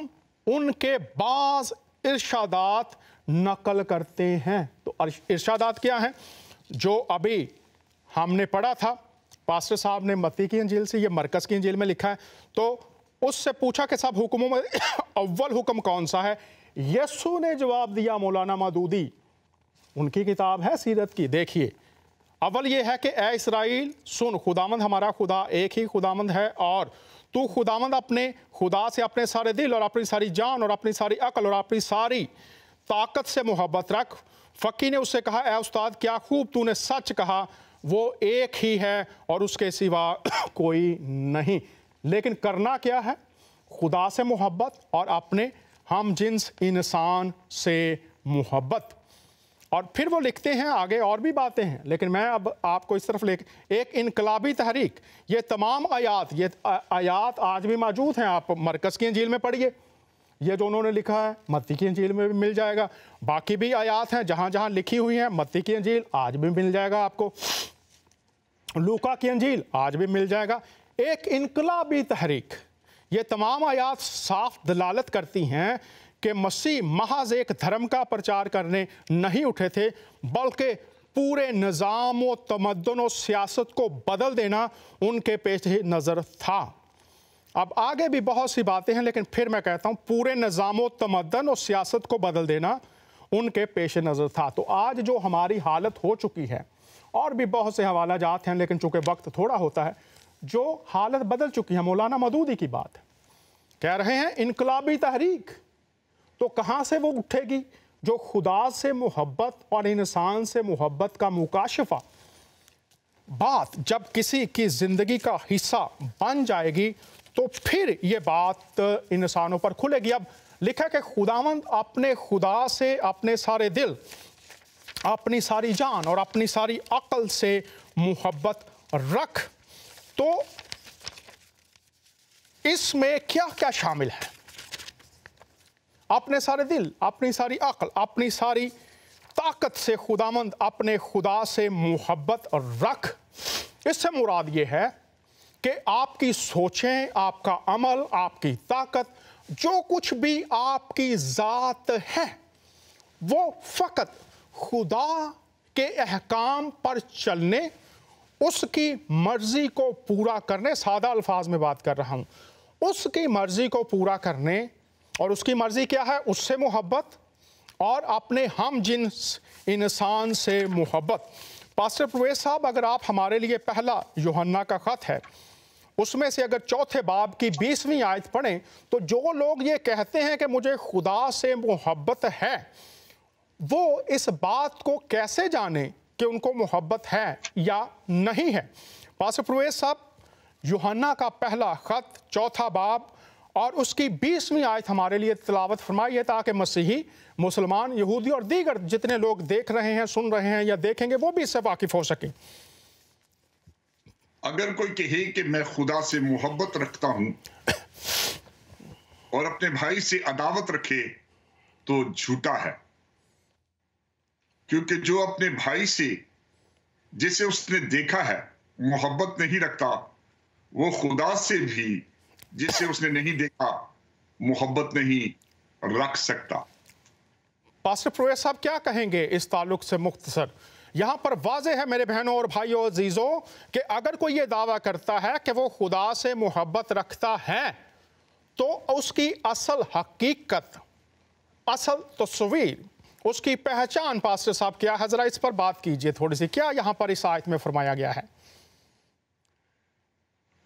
ان کے بعض ارشادات نقل کرتے ہیں تو ارشادات کیا ہیں جو ابھی ہم نے پڑھا تھا پاسٹر صاحب نے متی کی انجیل سے یہ مرکز کی انجیل میں لکھا ہے تو اس سے پوچھا کہ سب حکموں میں اول حکم کون سا ہے یسو نے جواب دیا مولانا مدودی ان کی کتاب ہے سیرت کی دیکھیے اول یہ ہے کہ اے اسرائیل سن ہمارا خدا ایک ہی ہے اور تو اپنے خدا سے اپنے سارے دل اور اپنی ساری جان اور اپنی ساری عقل اور اپنی ساری طاقت سے محبت رکھ فقی نے اس سے کہا اے استاد کیا خوب تو نے سچ کہا وہ ایک ہی ہے اور اس کے سوا کوئی نہیں لیکن کرنا کیا ہے خدا سے محبت اور اپنے ہم جنس انسان سے محبت اور پھر وہ لکھتے ہیں آگے اور بھی باتیں ہیں لیکن میں اب آپ کو اس طرف لکھ ایک انقلابی تحریک یہ تمام آیات یہ آیات آج بھی موجود ہیں آپ مرکز کی انجیل میں پڑھیے یہ جو انہوں نے لکھا ہے متی کی انجیل میں بھی مل جائے گا باقی بھی آیات ہیں جہاں جہاں لکھی ہوئی ہیں متی کی انجیل آج بھی مل جائے گا آپ کو لوکا کی انجیل آج بھی مل جائے گا ایک انقلابی تحریک یہ تمام آیات صاف دلالت کرتی ہیں کہ مسیح محض ایک دھرم کا پرچار کرنے نہیں اٹھے تھے بلکہ پورے نظام و تمدن و سیاست کو بدل دینا ان کے پیش نظر تھا اب آگے بھی بہت سی باتیں ہیں لیکن پھر میں کہتا ہوں پورے نظام و تمدن و سیاست کو بدل دینا ان کے پیش نظر تھا تو آج جو ہماری حالت ہو چکی ہے اور بھی بہت سے حوالہ جات ہیں لیکن چونکہ وقت تھوڑا ہوتا ہے جو حالت بدل چکی ہے مولانا مدودی کی بات کہہ رہے ہیں انقلابی تحریک تو کہاں سے وہ اٹھے گی جو خدا سے محبت اور انسان سے محبت کا مکاشفہ بات جب کسی کی زندگی کا حصہ بن جائے گی تو پھر یہ بات انسانوں پر کھلے گی اب لکھا کہ خداوند اپنے خدا سے اپنے سارے دل اپنی ساری جان اور اپنی ساری عقل سے محبت رکھ تو اس میں کیا کیا شامل ہے اپنے سارے دل اپنی ساری عقل اپنی ساری طاقت سے خدا مند اپنے خدا سے محبت رکھ اس سے مراد یہ ہے کہ آپ کی سوچیں آپ کا عمل آپ کی طاقت جو کچھ بھی آپ کی ذات ہے وہ فقط خدا کے احکام پر چلنے اس کی مرضی کو پورا کرنے سادہ الفاظ میں بات کر رہا ہوں اس کی مرضی کو پورا کرنے اور اس کی مرضی کیا ہے اس سے محبت اور اپنے ہم جنس انسان سے محبت پاسٹر پرویز صاحب اگر آپ ہمارے لیے پہلا یوہنا کا خط ہے اس میں سے اگر چوتھے باب کی بیسویں آیت پڑھیں تو جو لوگ یہ کہتے ہیں کہ مجھے خدا سے محبت ہے وہ اس بات کو کیسے جانیں کہ ان کو محبت ہے یا نہیں ہے پاس پرویز صاحب یوہنہ کا پہلا خط چوتھا باب اور اس کی بیسویں آیت ہمارے لیے تلاوت فرمائی ہے تاکہ مسیحی مسلمان یہودی اور دیگر جتنے لوگ دیکھ رہے ہیں سن رہے ہیں یا دیکھیں گے وہ بھی اس سے واقف ہو سکیں اگر کوئی کہے کہ میں خدا سے محبت رکھتا ہوں اور اپنے بھائی سے عداوت رکھے تو جھوٹا ہے کیونکہ جو اپنے بھائی سے جسے اس نے دیکھا ہے محبت نہیں رکھتا وہ خدا سے بھی جسے اس نے نہیں دیکھا محبت نہیں رکھ سکتا پاسٹر رویز صاحب کیا کہیں گے اس تعلق سے مختصر یہاں پر واضح ہے میرے بہنوں اور بھائیوں عزیزوں کہ اگر کوئی یہ دعویٰ کرتا ہے کہ وہ خدا سے محبت رکھتا ہے تو اس کی اصل حقیقت اصل تصویر اس کی پہچان پاسٹر صاحب کیا اس پر بات کیجئے تھوڑی سی کیا یہاں پر اس آیت میں فرمایا گیا ہے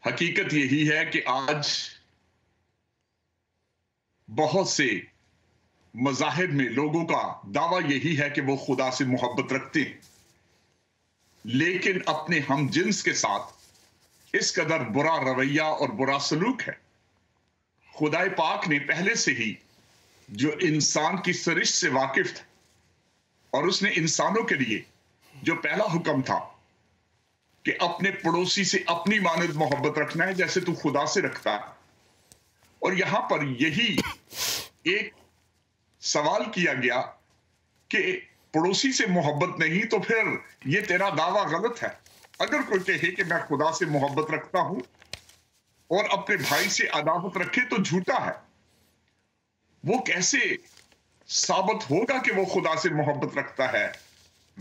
حقیقت یہی ہے کہ آج بہت سے مذاہب میں لوگوں کا دعویٰ یہی ہے کہ وہ خدا سے محبت رکھتے ہیں لیکن اپنے ہم جنس کے ساتھ اس قدر برا رویہ اور برا سلوک ہے خدا پاک نے پہلے سے ہی جو انسان کی سرش سے واقف تھا اور اس نے انسانوں کے لیے جو پہلا حکم تھا کہ اپنے پڑوسی سے اپنی ماند محبت رکھنا ہے جیسے تو خدا سے رکھتا ہے اور یہاں پر یہی ایک سوال کیا گیا کہ پڑوسی سے محبت نہیں تو پھر یہ تیرا دعویٰ غلط ہے اگر کوئی کہے کہ میں خدا سے محبت رکھتا ہوں اور اپنے بھائی سے عداوت رکھے تو جھوٹا ہے وہ کیسے ثابت ہوگا کہ وہ خدا سے محبت رکھتا ہے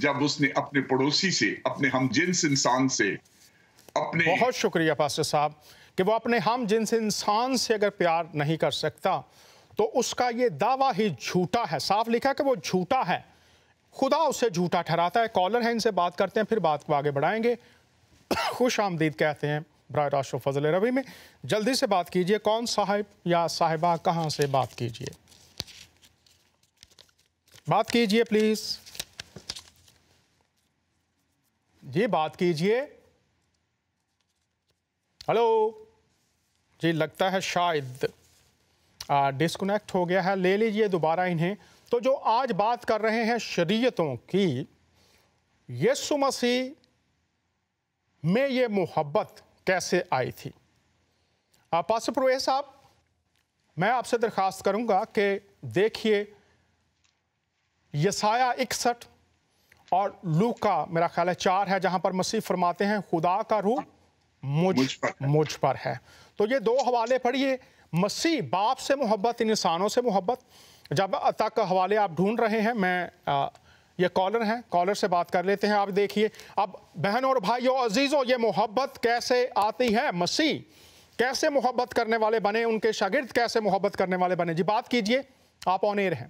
جب اس نے اپنے پڑوسی سے اپنے ہم جنس انسان سے اپنے بہت شکریہ پاسٹر صاحب کہ وہ اپنے ہم جنس انسان سے اگر پیار نہیں کر سکتا تو اس کا یہ دعویٰ ہی جھوٹا ہے صاف لکھا کہ وہ جھوٹا ہے خدا اسے جھوٹا ٹھہراتا ہے کالر ہیں ان سے بات کرتے ہیں پھر بات کو آگے بڑھائیں گے خوش آمدید کہتے ہیں براہ راشو و فضل روی میں جلدی سے بات کیجئے کون صاحب یا صاحبہ کہاں سے بات کیجئے بات کیجئے پلیز جی بات کیجئے ہلو جی لگتا ہے شاید ڈسکونیکٹ ہو گیا ہے لے لیجئے دوبارہ انہیں تو جو آج بات کر رہے ہیں شریعتوں کی یسو مسیح میں یہ محبت کیسے آئی تھی پاسپرویس صاحب میں آپ سے درخواست کروں گا کہ دیکھیے یسایا اکسٹھ اور لوکا کا میرا خیال ہے چار ہے جہاں پر مسیح فرماتے ہیں خدا کا روح مجھ مجھ پر ہے تو یہ دو حوالے پڑھیے مسیح باپ سے محبت ان انسانوں سے محبت جب تک حوالے آپ ڈھونڈ رہے ہیں میں یہ کالر ہیں کالر سے بات کر لیتے ہیں آپ دیکھیے اب بہن اور بھائی و یہ محبت کیسے آتی ہے مسیح کیسے محبت کرنے والے بنے ان کے شاگرد کیسے محبت کرنے والے بنے جی بات کیجیے آپ آن ایئر ہیں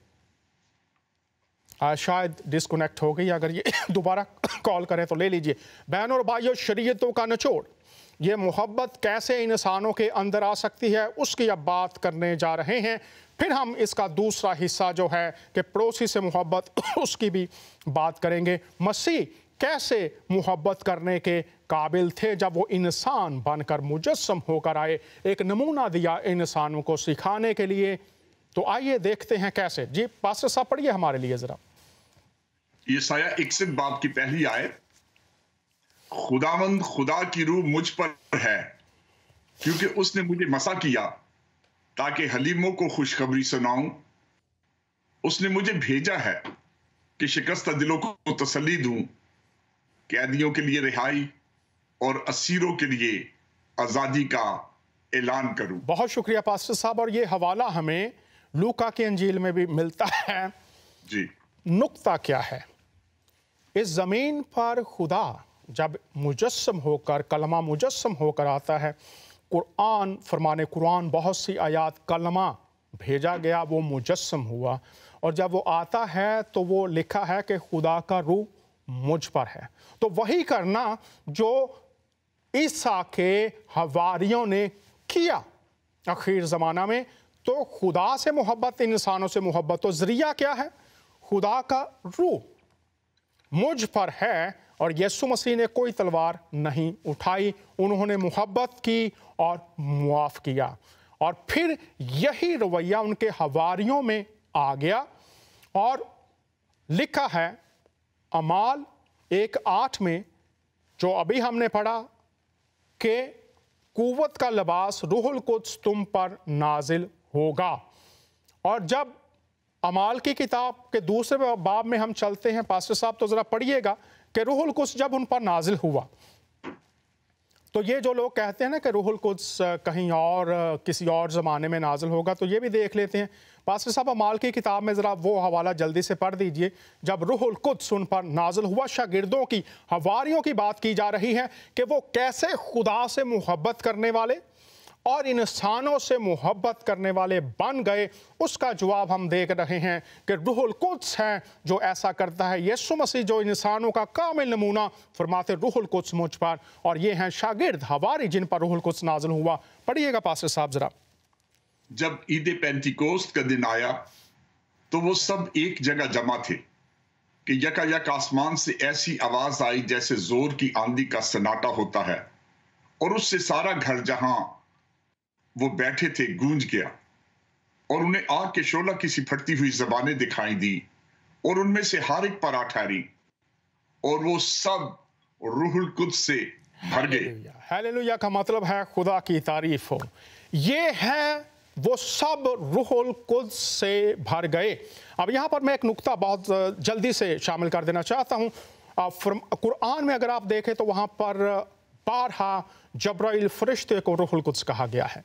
شاید ڈسکونیکٹ ہو گئی اگر یہ دوبارہ کال کریں تو لے لیجئے بہن اور بھائیو شریعتوں کا نچوڑ یہ محبت کیسے انسانوں کے اندر آ سکتی ہے اس کی اب بات کرنے جا رہے ہیں پھر ہم اس کا دوسرا حصہ جو ہے کہ پڑوسی سے محبت اس کی بھی بات کریں گے مسیح کیسے محبت کرنے کے قابل تھے جب وہ انسان بن کر مجسم ہو کر آئے ایک نمونہ دیا انسانوں کو سکھانے کے لیے تو آئیے دیکھتے ہیں کیسے جی پاسٹر صاحب پڑھیے ہمارے لیے ذرا یہ سایہ اکسٹھ باپ کی پہلی آئے خداوند خدا کی روح مجھ پر ہے کیونکہ اس نے مجھے مسا کیا تاکہ حلیموں کو خوشخبری سناؤں اس نے مجھے بھیجا ہے کہ شکستہ دلوں کو تسلی دوں قیدیوں کے لیے رہائی اور اسیروں کے لیے آزادی کا اعلان کروں بہت شکریہ پاسٹر صاحب اور یہ حوالہ ہمیں لوکا کے انجیل میں بھی ملتا ہے جی نقطہ کیا ہے اس زمین پر خدا جب مجسم ہو کر کلمہ مجسم ہو کر آتا ہے قرآن فرمانے قرآن بہت سی آیات کلمہ بھیجا گیا وہ مجسم ہوا اور جب وہ آتا ہے تو وہ لکھا ہے کہ خدا کا روح مجھ پر ہے تو وہی کرنا جو عیسیٰ کے ہواریوں نے کیا اخیر زمانہ میں تو خدا سے محبت انسانوں سے محبت تو ذریعہ کیا ہے خدا کا روح مجھ پر ہے اور یسو مسیح نے کوئی تلوار نہیں اٹھائی انہوں نے محبت کی اور معاف کیا اور پھر یہی رویہ ان کے ہواریوں میں آ گیا اور لکھا ہے امال ایک آٹھ میں جو ابھی ہم نے پڑھا کہ قوت کا لباس روح القدس تم پر نازل ہوگا اور جب امال کی کتاب کے دوسرے باب میں ہم چلتے ہیں پاسٹر صاحب تو ذرا پڑھیے گا کہ روح القدس جب ان پر نازل ہوا تو یہ جو لوگ کہتے ہیں نا کہ روح القدس کہیں اور کسی اور زمانے میں نازل ہوگا تو یہ بھی دیکھ لیتے ہیں پاسٹر صاحب امال کی کتاب میں ذرا وہ حوالہ جلدی سے پڑھ دیجئے جب روح القدس ان پر نازل ہوا شاگردوں کی ہواریوں کی بات کی جا رہی ہے کہ وہ کیسے خدا سے محبت کرنے والے اور انسانوں سے محبت کرنے والے بن گئے اس کا جواب ہم دیکھ رہے ہیں کہ روح القدس ہے جو ایسا کرتا ہے یسو مسیح جو انسانوں کا کامل نمونہ فرماتے روح القدس مجھ پر اور یہ ہیں شاگرد ہواری جن پر روح القدس نازل ہوا پڑھیے گا پاسر صاحب ذرا جب عید پینٹیکوست کا دن آیا تو وہ سب ایک جگہ جمع تھے کہ یکا یک آسمان سے ایسی آواز آئی جیسے زور کی آندھی کا سناٹا ہوتا ہے اور اس سے سارا گھر جہاں وہ بیٹھے تھے گونج گیا اور انہیں آگ کے شولہ کسی پھٹتی ہوئی زبانیں دکھائی دی اور ان میں سے ہر ایک پر آٹھاری اور وہ سب روح القدس سے بھر گئے ہیلیلویا کا مطلب ہے خدا کی تعریف ہو یہ ہے وہ سب روح القدس سے بھر گئے اب یہاں پر میں ایک نکتہ بہت جلدی سے شامل کر دینا چاہتا ہوں قرآن میں اگر آپ دیکھیں تو وہاں پر بارہا جبرائیل فرشتے کو روح القدس کہا گیا ہے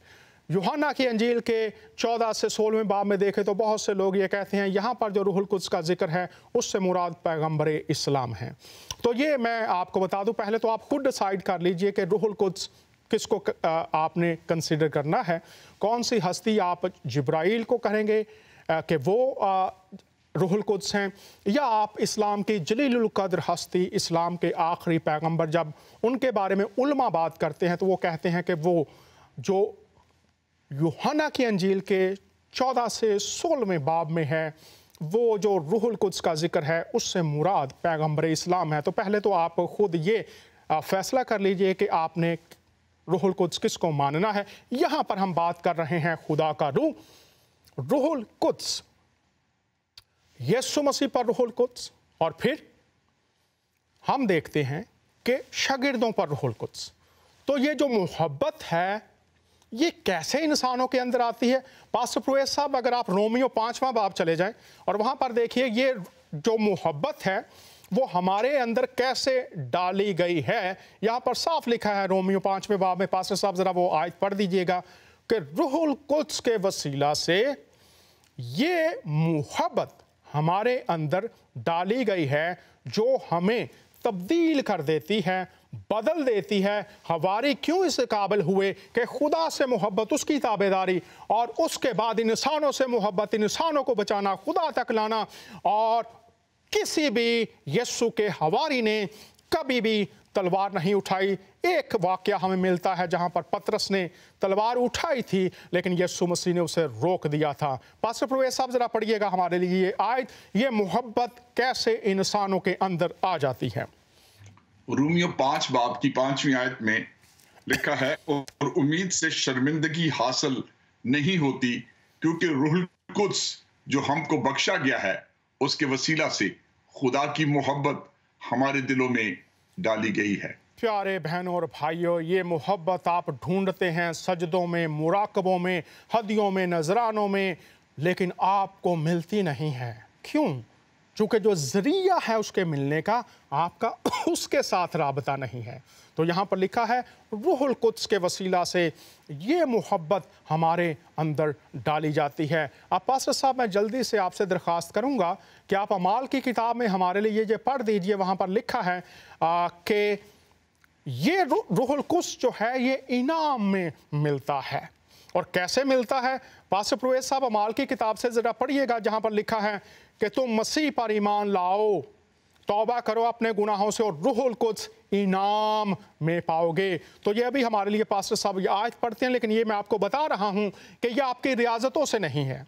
یوہانا کی انجیل کے چودہ سے سولہویں باب میں دیکھے تو بہت سے لوگ یہ کہتے ہیں یہاں پر جو روح القدس کا ذکر ہے اس سے مراد پیغمبر اسلام ہیں تو یہ میں آپ کو بتا دوں پہلے تو آپ خود ڈیسائیڈ کر لیجئے کہ روح القدس کس کو آپ نے کنسیڈر کرنا ہے کون سی ہستی آپ جبرائیل کو کہیں گے کہ وہ روح القدس ہیں یا آپ اسلام کی جلیل القدر ہستی اسلام کے آخری پیغمبر جب ان کے بارے میں علماء بات کرتے ہیں تو وہ کہتے ہیں کہ وہ جو یوہانا کی انجیل کے چودہ سے سولہویں میں باب میں ہے وہ جو روح القدس کا ذکر ہے اس سے مراد پیغمبر اسلام ہے تو پہلے تو آپ خود یہ فیصلہ کر لیجئے کہ آپ نے روح القدس کس کو ماننا ہے یہاں پر ہم بات کر رہے ہیں خدا کا روح روح القدس یسو مسیح پر روح القدس اور پھر ہم دیکھتے ہیں کہ شاگردوں پر روح القدس تو یہ جو محبت ہے یہ کیسے انسانوں کے اندر آتی ہے پاسٹر پرویز صاحب اگر آپ رومیو پانچواں باب چلے جائیں اور وہاں پر دیکھیے یہ جو محبت ہے وہ ہمارے اندر کیسے ڈالی گئی ہے یہاں پر صاف لکھا ہے رومیو پانچویں باب میں پاسٹر صاحب ذرا وہ آیت پڑھ دیجئے گا کہ روح القدس کے وسیلہ سے یہ محبت ہمارے اندر ڈالی گئی ہے جو ہمیں تبدیل کر دیتی ہے بدل دیتی ہے ہواری کیوں اس قابل ہوئے کہ خدا سے محبت اس کی تابے داری اور اس کے بعد انسانوں سے محبت انسانوں کو بچانا خدا تک لانا اور کسی بھی یسو کے ہواری نے کبھی بھی تلوار نہیں اٹھائی ایک واقعہ ہمیں ملتا ہے جہاں پر پترس نے تلوار اٹھائی تھی لیکن یسو مسیح نے اسے روک دیا تھا پاسٹر پرویز صاحب ذرا پڑھیے گا ہمارے لیے یہ آیت یہ محبت کیسے انسانوں کے اندر آ جاتی ہے رومیو پانچ باپ کی پانچویں آیت میں لکھا ہے اور امید سے شرمندگی حاصل نہیں ہوتی کیونکہ روح القدس جو ہم کو بخشا گیا ہے اس کے وسیلہ سے خدا کی محبت ہمارے دلوں میں ڈالی گئی ہے پیارے بہنوں اور بھائیوں یہ محبت آپ ڈھونڈتے ہیں سجدوں میں مراقبوں میں ہدیوں میں نذرانوں میں لیکن آپ کو ملتی نہیں ہے کیوں چونکہ جو ذریعہ ہے اس کے ملنے کا آپ کا اس کے ساتھ رابطہ نہیں ہے تو یہاں پر لکھا ہے روح القدس کے وسیلہ سے یہ محبت ہمارے اندر ڈالی جاتی ہے اب پاسر صاحب میں جلدی سے آپ سے درخواست کروں گا کہ آپ امال کی کتاب میں ہمارے لیے یہ جو پڑھ دیجئے وہاں پر لکھا ہے کہ یہ روح القدس جو ہے یہ انعام میں ملتا ہے اور کیسے ملتا ہے پاسر پرویز صاحب امال کی کتاب سے ذرا پڑھیے گا جہاں پر لکھا ہے کہ تم مسیح پر ایمان لاؤ توبہ کرو اپنے گناہوں سے اور روح القدس انعام میں پاؤ گے تو یہ ابھی ہمارے لیے پاسٹر صاحب یہ آج پڑھتے ہیں لیکن یہ میں آپ کو بتا رہا ہوں کہ یہ آپ کی ریاضتوں سے نہیں ہے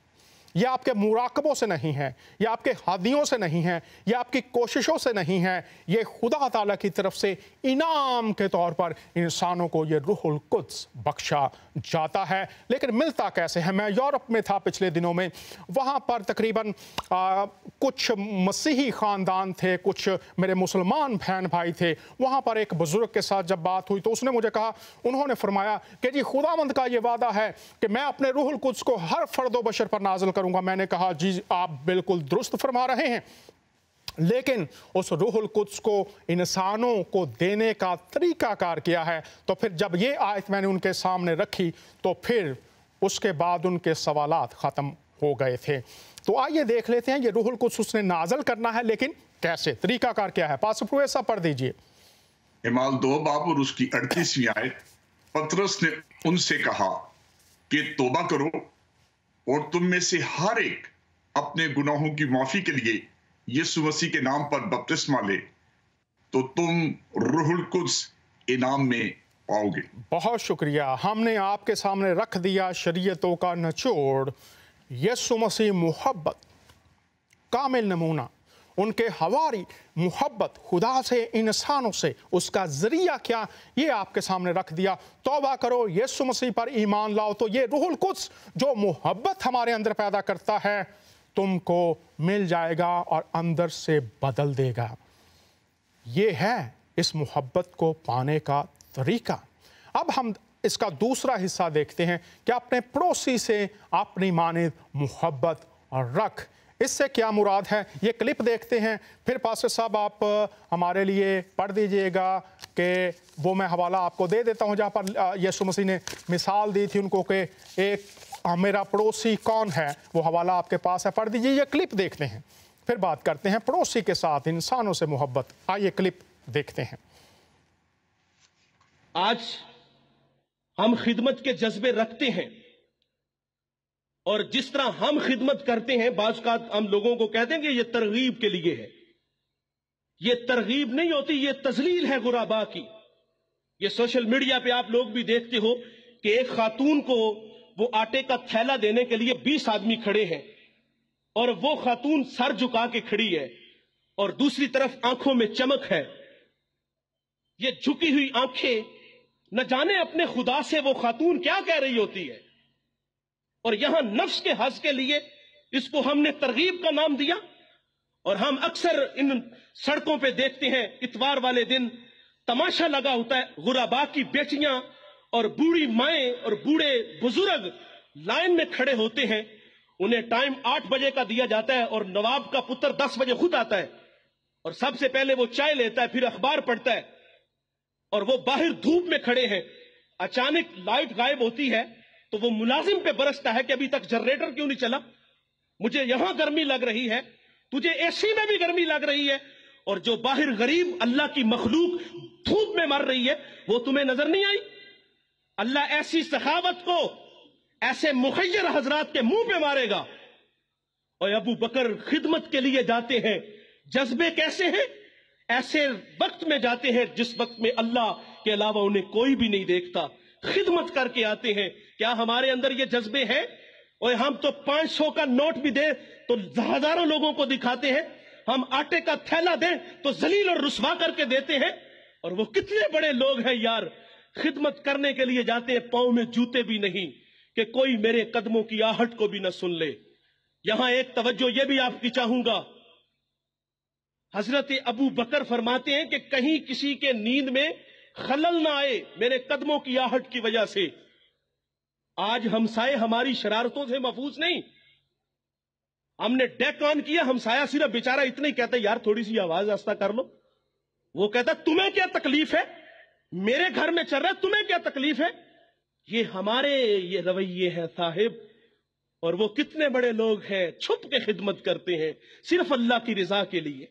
یہ آپ کے مراقبوں سے نہیں ہے یہ آپ کے حدیوں سے نہیں ہے یہ آپ کی کوششوں سے نہیں ہے یہ خدا تعالیٰ کی طرف سے انعام کے طور پر انسانوں کو یہ روح القدس بخشا جاتا ہے لیکن ملتا کیسے ہے میں یورپ میں تھا پچھلے دنوں میں وہاں پر تقریباً کچھ مسیحی خاندان تھے کچھ میرے مسلمان بہن بھائی تھے وہاں پر ایک بزرگ کے ساتھ جب بات ہوئی تو اس نے مجھے کہا انہوں نے فرمایا کہ جی خدا مند کا یہ وعدہ ہے کہ میں اپنے روح القدس کو ہر فرد و بشر پر نازل کروں کروں گا میں نے کہا جی آپ بالکل درست فرما رہے ہیں لیکن اس روح القدس کو انسانوں کو دینے کا طریقہ کار کیا ہے تو پھر جب یہ آیت میں نے ان کے سامنے رکھی تو پھر اس کے بعد ان کے سوالات ختم ہو گئے تھے تو آئیے دیکھ لیتے ہیں یہ روح القدس اس نے نازل کرنا ہے لیکن کیسے طریقہ کار کیا ہے پاس ایسا پڑھ دیجئے امال دو باب اور اس کی اڑتیسویں آیت پترس نے ان سے کہا کہ توبہ کرو اور تم میں سے ہر ایک اپنے گناہوں کی معافی کے لیے یسو مسیح کے نام پر بپتسمہ لے تو تم روح القدس انعام میں پاؤ گے بہت شکریہ ہم نے آپ کے سامنے رکھ دیا شریعتوں کا نچوڑ یسو مسیح محبت کامل نمونہ ان کے ہواری محبت خدا سے انسانوں سے اس کا ذریعہ کیا یہ آپ کے سامنے رکھ دیا توبہ کرو یسو مسیح پر ایمان لاؤ تو یہ روح القدس جو محبت ہمارے اندر پیدا کرتا ہے تم کو مل جائے گا اور اندر سے بدل دے گا یہ ہے اس محبت کو پانے کا طریقہ اب ہم اس کا دوسرا حصہ دیکھتے ہیں کہ اپنے پڑوسی سے اپنی مانے محبت اور رکھ اس سے کیا مراد ہے یہ کلپ دیکھتے ہیں پھر پاسٹر صاحب آپ ہمارے لیے پڑھ دیجئے گا کہ وہ میں حوالہ آپ کو دے دیتا ہوں جہاں پر یسو مسیح نے مثال دی تھی ان کو کہ ایک میرا پڑوسی کون ہے وہ حوالہ آپ کے پاس ہے پڑھ دیجئے یہ کلپ دیکھتے ہیں پھر بات کرتے ہیں پڑوسی کے ساتھ انسانوں سے محبت آئیے کلپ دیکھتے ہیں آج ہم خدمت کے جذبے رکھتے ہیں اور جس طرح ہم خدمت کرتے ہیں بعض کا ہم لوگوں کو کہتے ہیں کہ یہ ترغیب کے لیے ہے یہ ترغیب نہیں ہوتی یہ تزلیل ہے غرابا کی یہ سوشل میڈیا پہ آپ لوگ بھی دیکھتے ہو کہ ایک خاتون کو وہ آٹے کا تھیلا دینے کے لیے بیس آدمی کھڑے ہیں اور وہ خاتون سر جھکا کے کھڑی ہے اور دوسری طرف آنکھوں میں چمک ہے یہ جھکی ہوئی آنکھیں نہ جانے اپنے خدا سے وہ خاتون کیا کہہ رہی ہوتی ہے اور یہاں نفس کے کے لیے اس کو ہم نے ترغیب کا نام دیا اور ہم اکثر ان سڑکوں پہ دیکھتے ہیں اتوار والے دن تماشا لگا ہوتا ہے غرابا کی بیٹیاں اور اور مائیں بزرگ لائن میں کھڑے ہوتے ہیں انہیں ٹائم آٹھ بجے کا دیا جاتا ہے اور نواب کا پتر دس بجے خود آتا ہے اور سب سے پہلے وہ چائے لیتا ہے پھر اخبار پڑھتا ہے اور وہ باہر دھوپ میں کھڑے ہیں اچانک لائٹ غائب ہوتی ہے تو وہ ملازم پہ برستا ہے کہ ابھی تک جنریٹر کیوں نہیں چلا مجھے یہاں گرمی لگ رہی ہے تجھے اے سی میں بھی گرمی لگ رہی ہے اور جو باہر غریب اللہ کی مخلوق دھوپ میں مر رہی ہے وہ تمہیں نظر نہیں آئی اللہ ایسی سخاوت کو ایسے مخیر حضرات کے منہ پہ مارے گا اور ابو بکر خدمت کے لیے جاتے ہیں جذبے کیسے ہیں ایسے وقت میں جاتے ہیں جس وقت میں اللہ کے علاوہ انہیں کوئی بھی نہیں دیکھتا خدمت کر کے آتے ہیں کیا ہمارے اندر یہ جذبے ہیں اور ہم تو پانچ سو کا نوٹ بھی دیں تو ہزاروں لوگوں کو دکھاتے ہیں ہم آٹے کا تھیلا دیں تو زلیل اور رسوا کر کے دیتے ہیں اور وہ کتنے بڑے لوگ ہیں یار خدمت کرنے کے لیے جاتے ہیں پاؤں میں جوتے بھی نہیں کہ کوئی میرے قدموں کی آہٹ کو بھی نہ سن لے یہاں ایک توجہ یہ بھی آپ کی چاہوں گا حضرت ابو بکر فرماتے ہیں کہ کہیں کسی کے نیند میں خلل نہ آئے میرے قدموں کی آہٹ کی وجہ سے آج ہمسائے ہماری شرارتوں سے محفوظ نہیں ہم نے ڈیک آن کیا ہمسایا صرف صرف اتنے اتنا کہتا ہے یار تھوڑی سی آواز آستہ کر لو وہ کہتا تمہیں کیا تکلیف ہے میرے گھر میں چل رہا ہے تمہیں کیا تکلیف ہے یہ ہمارے یہ رویے ہیں صاحب اور وہ کتنے بڑے لوگ ہیں چھپ کے خدمت کرتے ہیں صرف اللہ کی رضا کے لیے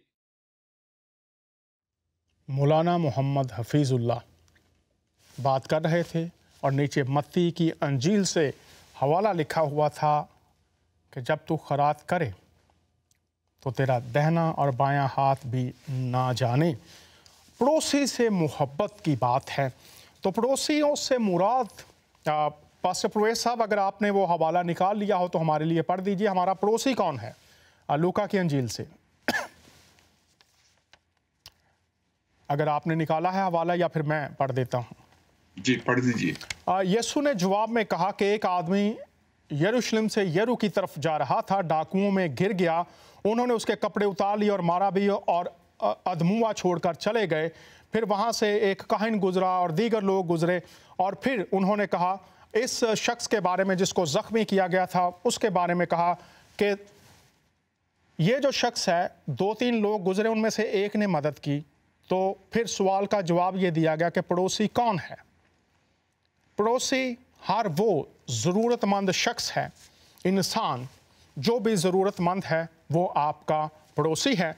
مولانا محمد حفیظ اللہ بات کر رہے تھے اور نیچے متی کی انجیل سے حوالہ لکھا ہوا تھا کہ جب تو خرات کرے تو تیرا دہنا اور بائیں ہاتھ بھی نہ جانے پڑوسی سے محبت کی بات ہے تو پڑوسیوں سے مراد پاس پرویز صاحب اگر آپ نے وہ حوالہ نکال لیا ہو تو ہمارے لیے پڑھ دیجیے ہمارا پڑوسی کون ہے لوکا کی انجیل سے اگر آپ نے نکالا ہے حوالہ یا پھر میں پڑھ دیتا ہوں جی پڑھ دیجیے یسو نے جواب میں کہا کہ ایک آدمی یروشلم سے یرو کی طرف جا رہا تھا ڈاکوؤں میں گر گیا انہوں نے اس کے کپڑے اتار لیے اور مارا بھی اور ادموا چھوڑ کر چلے گئے پھر وہاں سے ایک کہن گزرا اور دیگر لوگ گزرے اور پھر انہوں نے کہا اس شخص کے بارے میں جس کو زخمی کیا گیا تھا اس کے بارے میں کہا کہ یہ جو شخص ہے دو تین لوگ گزرے ان میں سے ایک نے مدد کی تو پھر سوال کا جواب یہ دیا گیا کہ پڑوسی کون ہے پڑوسی ہر وہ ضرورت مند شخص ہے انسان جو بھی ضرورت مند ہے وہ آپ کا پڑوسی ہے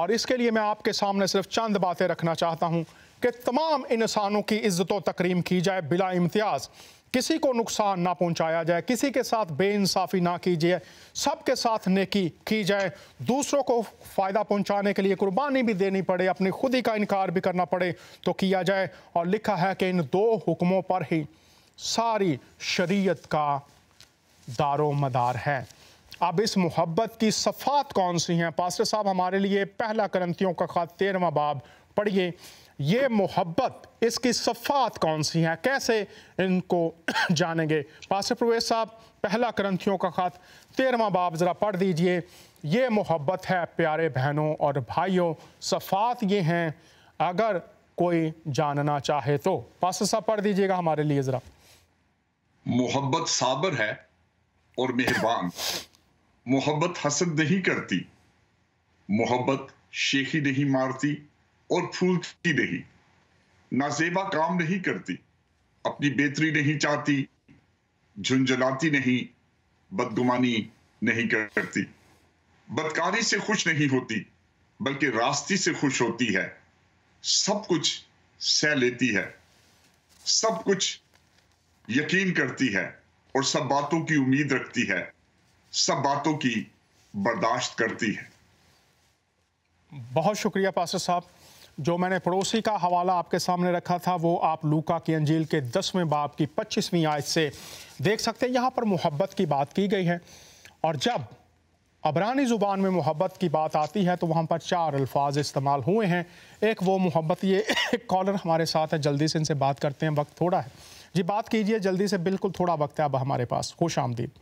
اور اس کے لیے میں آپ کے سامنے صرف چند باتیں رکھنا چاہتا ہوں کہ تمام انسانوں کی عزت و تقریم کی جائے بلا امتیاز کسی کو نقصان نہ پہنچایا جائے کسی کے ساتھ بے انصافی نہ کیجیے سب کے ساتھ نیکی کی جائے دوسروں کو فائدہ پہنچانے کے لیے قربانی بھی دینی پڑے اپنی خودی کا انکار بھی کرنا پڑے تو کیا جائے اور لکھا ہے کہ ان دو حکموں پر ہی ساری شریعت کا دار و مدار ہے اب اس محبت کی صفات کون سی ہیں پاسٹر صاحب ہمارے لیے پہلا کرنتیوں کا خط تیرواں باب پڑھیے یہ محبت اس کی صفات کون سی ہیں کیسے ان کو جانیں گے پاسٹر پرویز صاحب پہلا کرنتیوں کا خط تیرواں باب ذرا پڑھ دیجئے یہ محبت ہے پیارے بہنوں اور بھائیوں صفات یہ ہیں اگر کوئی جاننا چاہے تو پاسٹر صاحب پڑھ دیجئے گا ہمارے لیے ذرا محبت صابر ہے اور مہربان محبت حسد نہیں کرتی محبت شیخی نہیں مارتی اور پھولتی نہیں نازیبا کام نہیں کرتی اپنی بہتری نہیں چاہتی جھنجلاتی نہیں بدگمانی نہیں کرتی بدکاری سے خوش نہیں ہوتی بلکہ راستی سے خوش ہوتی ہے سب کچھ سہ لیتی ہے سب کچھ یقین کرتی ہے اور سب باتوں کی امید رکھتی ہے سب باتوں کی برداشت کرتی ہے بہت شکریہ پاسر صاحب جو میں نے پڑوسی کا حوالہ آپ کے سامنے رکھا تھا وہ آپ لوکا کی انجیل کے دسویں باپ کی پچیسویں آیت سے دیکھ سکتے ہیں یہاں پر محبت کی بات کی گئی ہے اور جب عبرانی زبان میں محبت کی بات آتی ہے تو وہاں پر چار الفاظ استعمال ہوئے ہیں ایک وہ محبت یہ ایک کالر ہمارے ساتھ ہے جلدی سے ان سے بات کرتے ہیں وقت تھوڑا ہے جی بات کیجیے جلدی سے بالکل تھوڑا وقت ہے اب ہمارے پاس خوش آمدید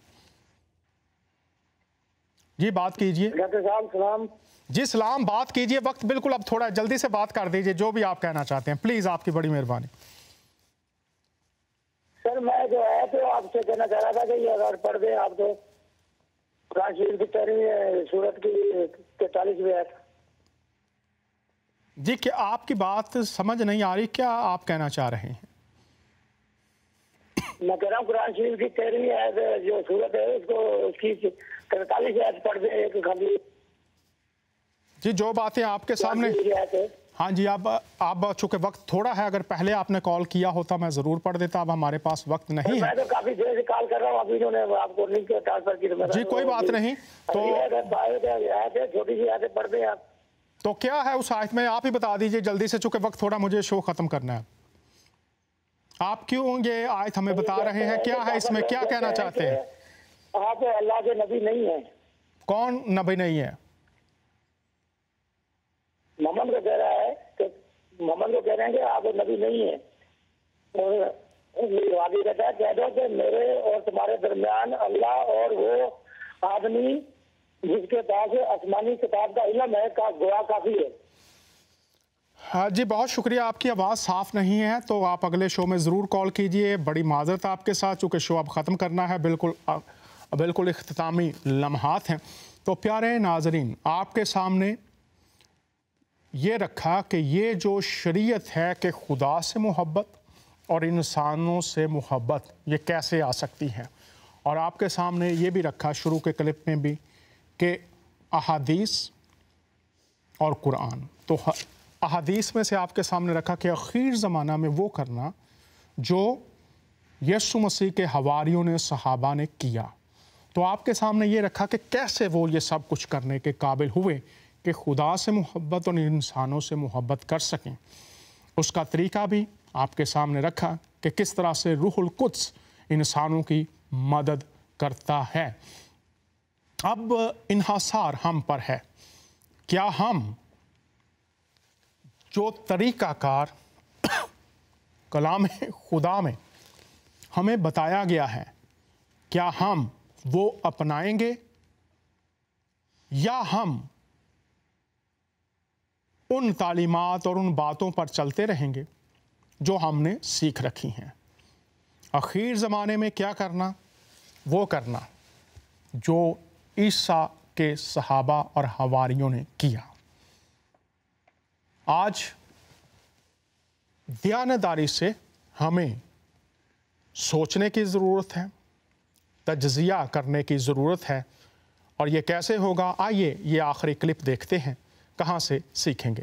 جی بات کیجیے سلام جی سلام بات کیجیے وقت بالکل اب تھوڑا جلدی سے بات کر دیجیے جو بھی آپ کہنا چاہتے ہیں پلیز آپ کی بڑی مہربانی سر میں جو ہے تو آپ سے کہنا تھا کہ یہ اگر پڑھ سورت کی جی کہ آپ کی بات سمجھ نہیں آ رہی کیا آپ کہنا چاہ رہے ہیں میں کہہ رہا ہوں قرآن شریف کی تیرہویں آیت جو صورت ہے اس کو اس کی تینتالیس آیت پڑھ دیں ایک گھر جی جو باتیں آپ کے سامنے ہاں جی اب آپ چونکہ وقت تھوڑا ہے اگر پہلے آپ نے کال کیا ہوتا میں ضرور پڑھ دیتا اب ہمارے پاس وقت نہیں ہے میں تو کافی دیر سے کال کر رہا ہوں ابھی جو نے آپ کو لنک کے ٹرانسفر کی جی کوئی بات نہیں تو چھوٹی سی آیتیں پڑھ دیں آپ تو کیا ہے اس آیت میں آپ ہی بتا دیجئے جلدی سے چونکہ وقت تھوڑا مجھے شو ختم کرنا ہے آپ کیوں ہوں آیت ہمیں بتا رہے ہیں کیا ہے اس میں کیا کہنا چاہتے ہیں آپ اللہ کے نبی نہیں ہے کون نبی نہیں ہے محمد کہہ رہا ہے محمد کو کہہ رہے ہیں کہ آپ نبی نہیں ہے کہہ دو کہ میرے اور تمہارے درمیان اللہ اور وہ آدمی جس کے پاس آسمانی کتاب کا علم ہے کا گواہ کافی ہے ہاں جی بہت شکریہ آپ کی آواز صاف نہیں ہے تو آپ اگلے شو میں ضرور کال کیجئے بڑی معذرت آپ کے ساتھ چونکہ شو اب ختم کرنا ہے بالکل بالکل اختتامی لمحات ہیں تو پیارے ناظرین آپ کے سامنے یہ رکھا کہ یہ جو شریعت ہے کہ خدا سے محبت اور انسانوں سے محبت یہ کیسے آ سکتی ہے اور آپ کے سامنے یہ بھی رکھا شروع کے کلپ میں بھی کہ احادیث اور قرآن تو احادیث میں سے آپ کے سامنے رکھا کہ اخیر زمانہ میں وہ کرنا جو یسو مسیح کے حواریوں نے صحابہ نے کیا تو آپ کے سامنے یہ رکھا کہ کیسے وہ یہ سب کچھ کرنے کے قابل ہوئے کہ خدا سے محبت اور انسانوں سے محبت کر سکیں اس کا طریقہ بھی آپ کے سامنے رکھا کہ کس طرح سے روح القدس انسانوں کی مدد کرتا ہے اب انحصار ہم پر ہے کیا ہم جو طریقہ کار کلام خدا میں ہمیں بتایا گیا ہے کیا ہم وہ اپنائیں گے یا ہم ان تعلیمات اور ان باتوں پر چلتے رہیں گے جو ہم نے سیکھ رکھی ہیں اخیر زمانے میں کیا کرنا وہ کرنا جو عیسیٰ کے صحابہ اور حواریوں نے کیا آج دیانداری سے ہمیں سوچنے کی ضرورت ہے تجزیہ کرنے کی ضرورت ہے اور یہ کیسے ہوگا آئیے یہ آخری کلپ دیکھتے ہیں کہاں سے سیکھیں گے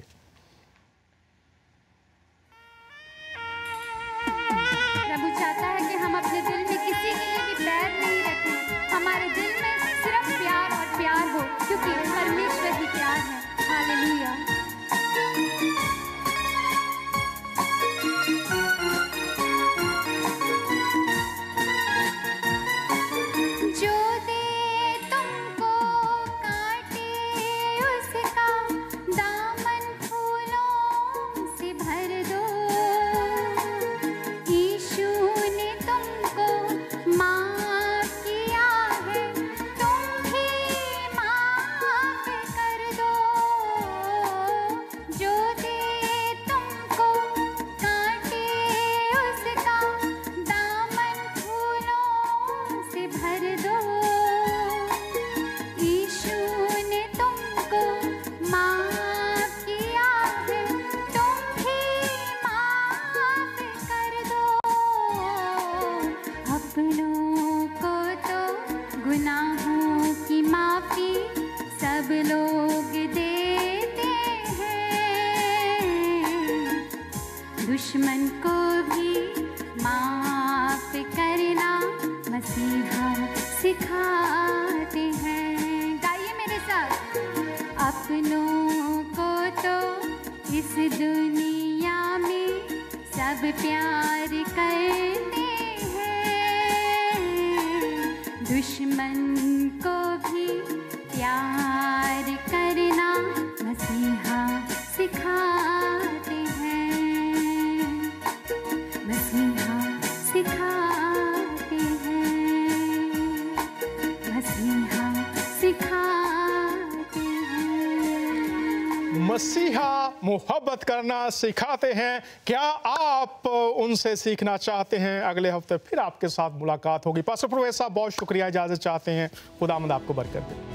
محبت کرنا سکھاتے ہیں کیا آپ ان سے سیکھنا چاہتے ہیں اگلے ہفتے پھر آپ کے ساتھ ملاقات ہوگی پاسٹر پرویز صاحب بہت شکریہ اجازت چاہتے ہیں خدا مند آپ کو برکت دے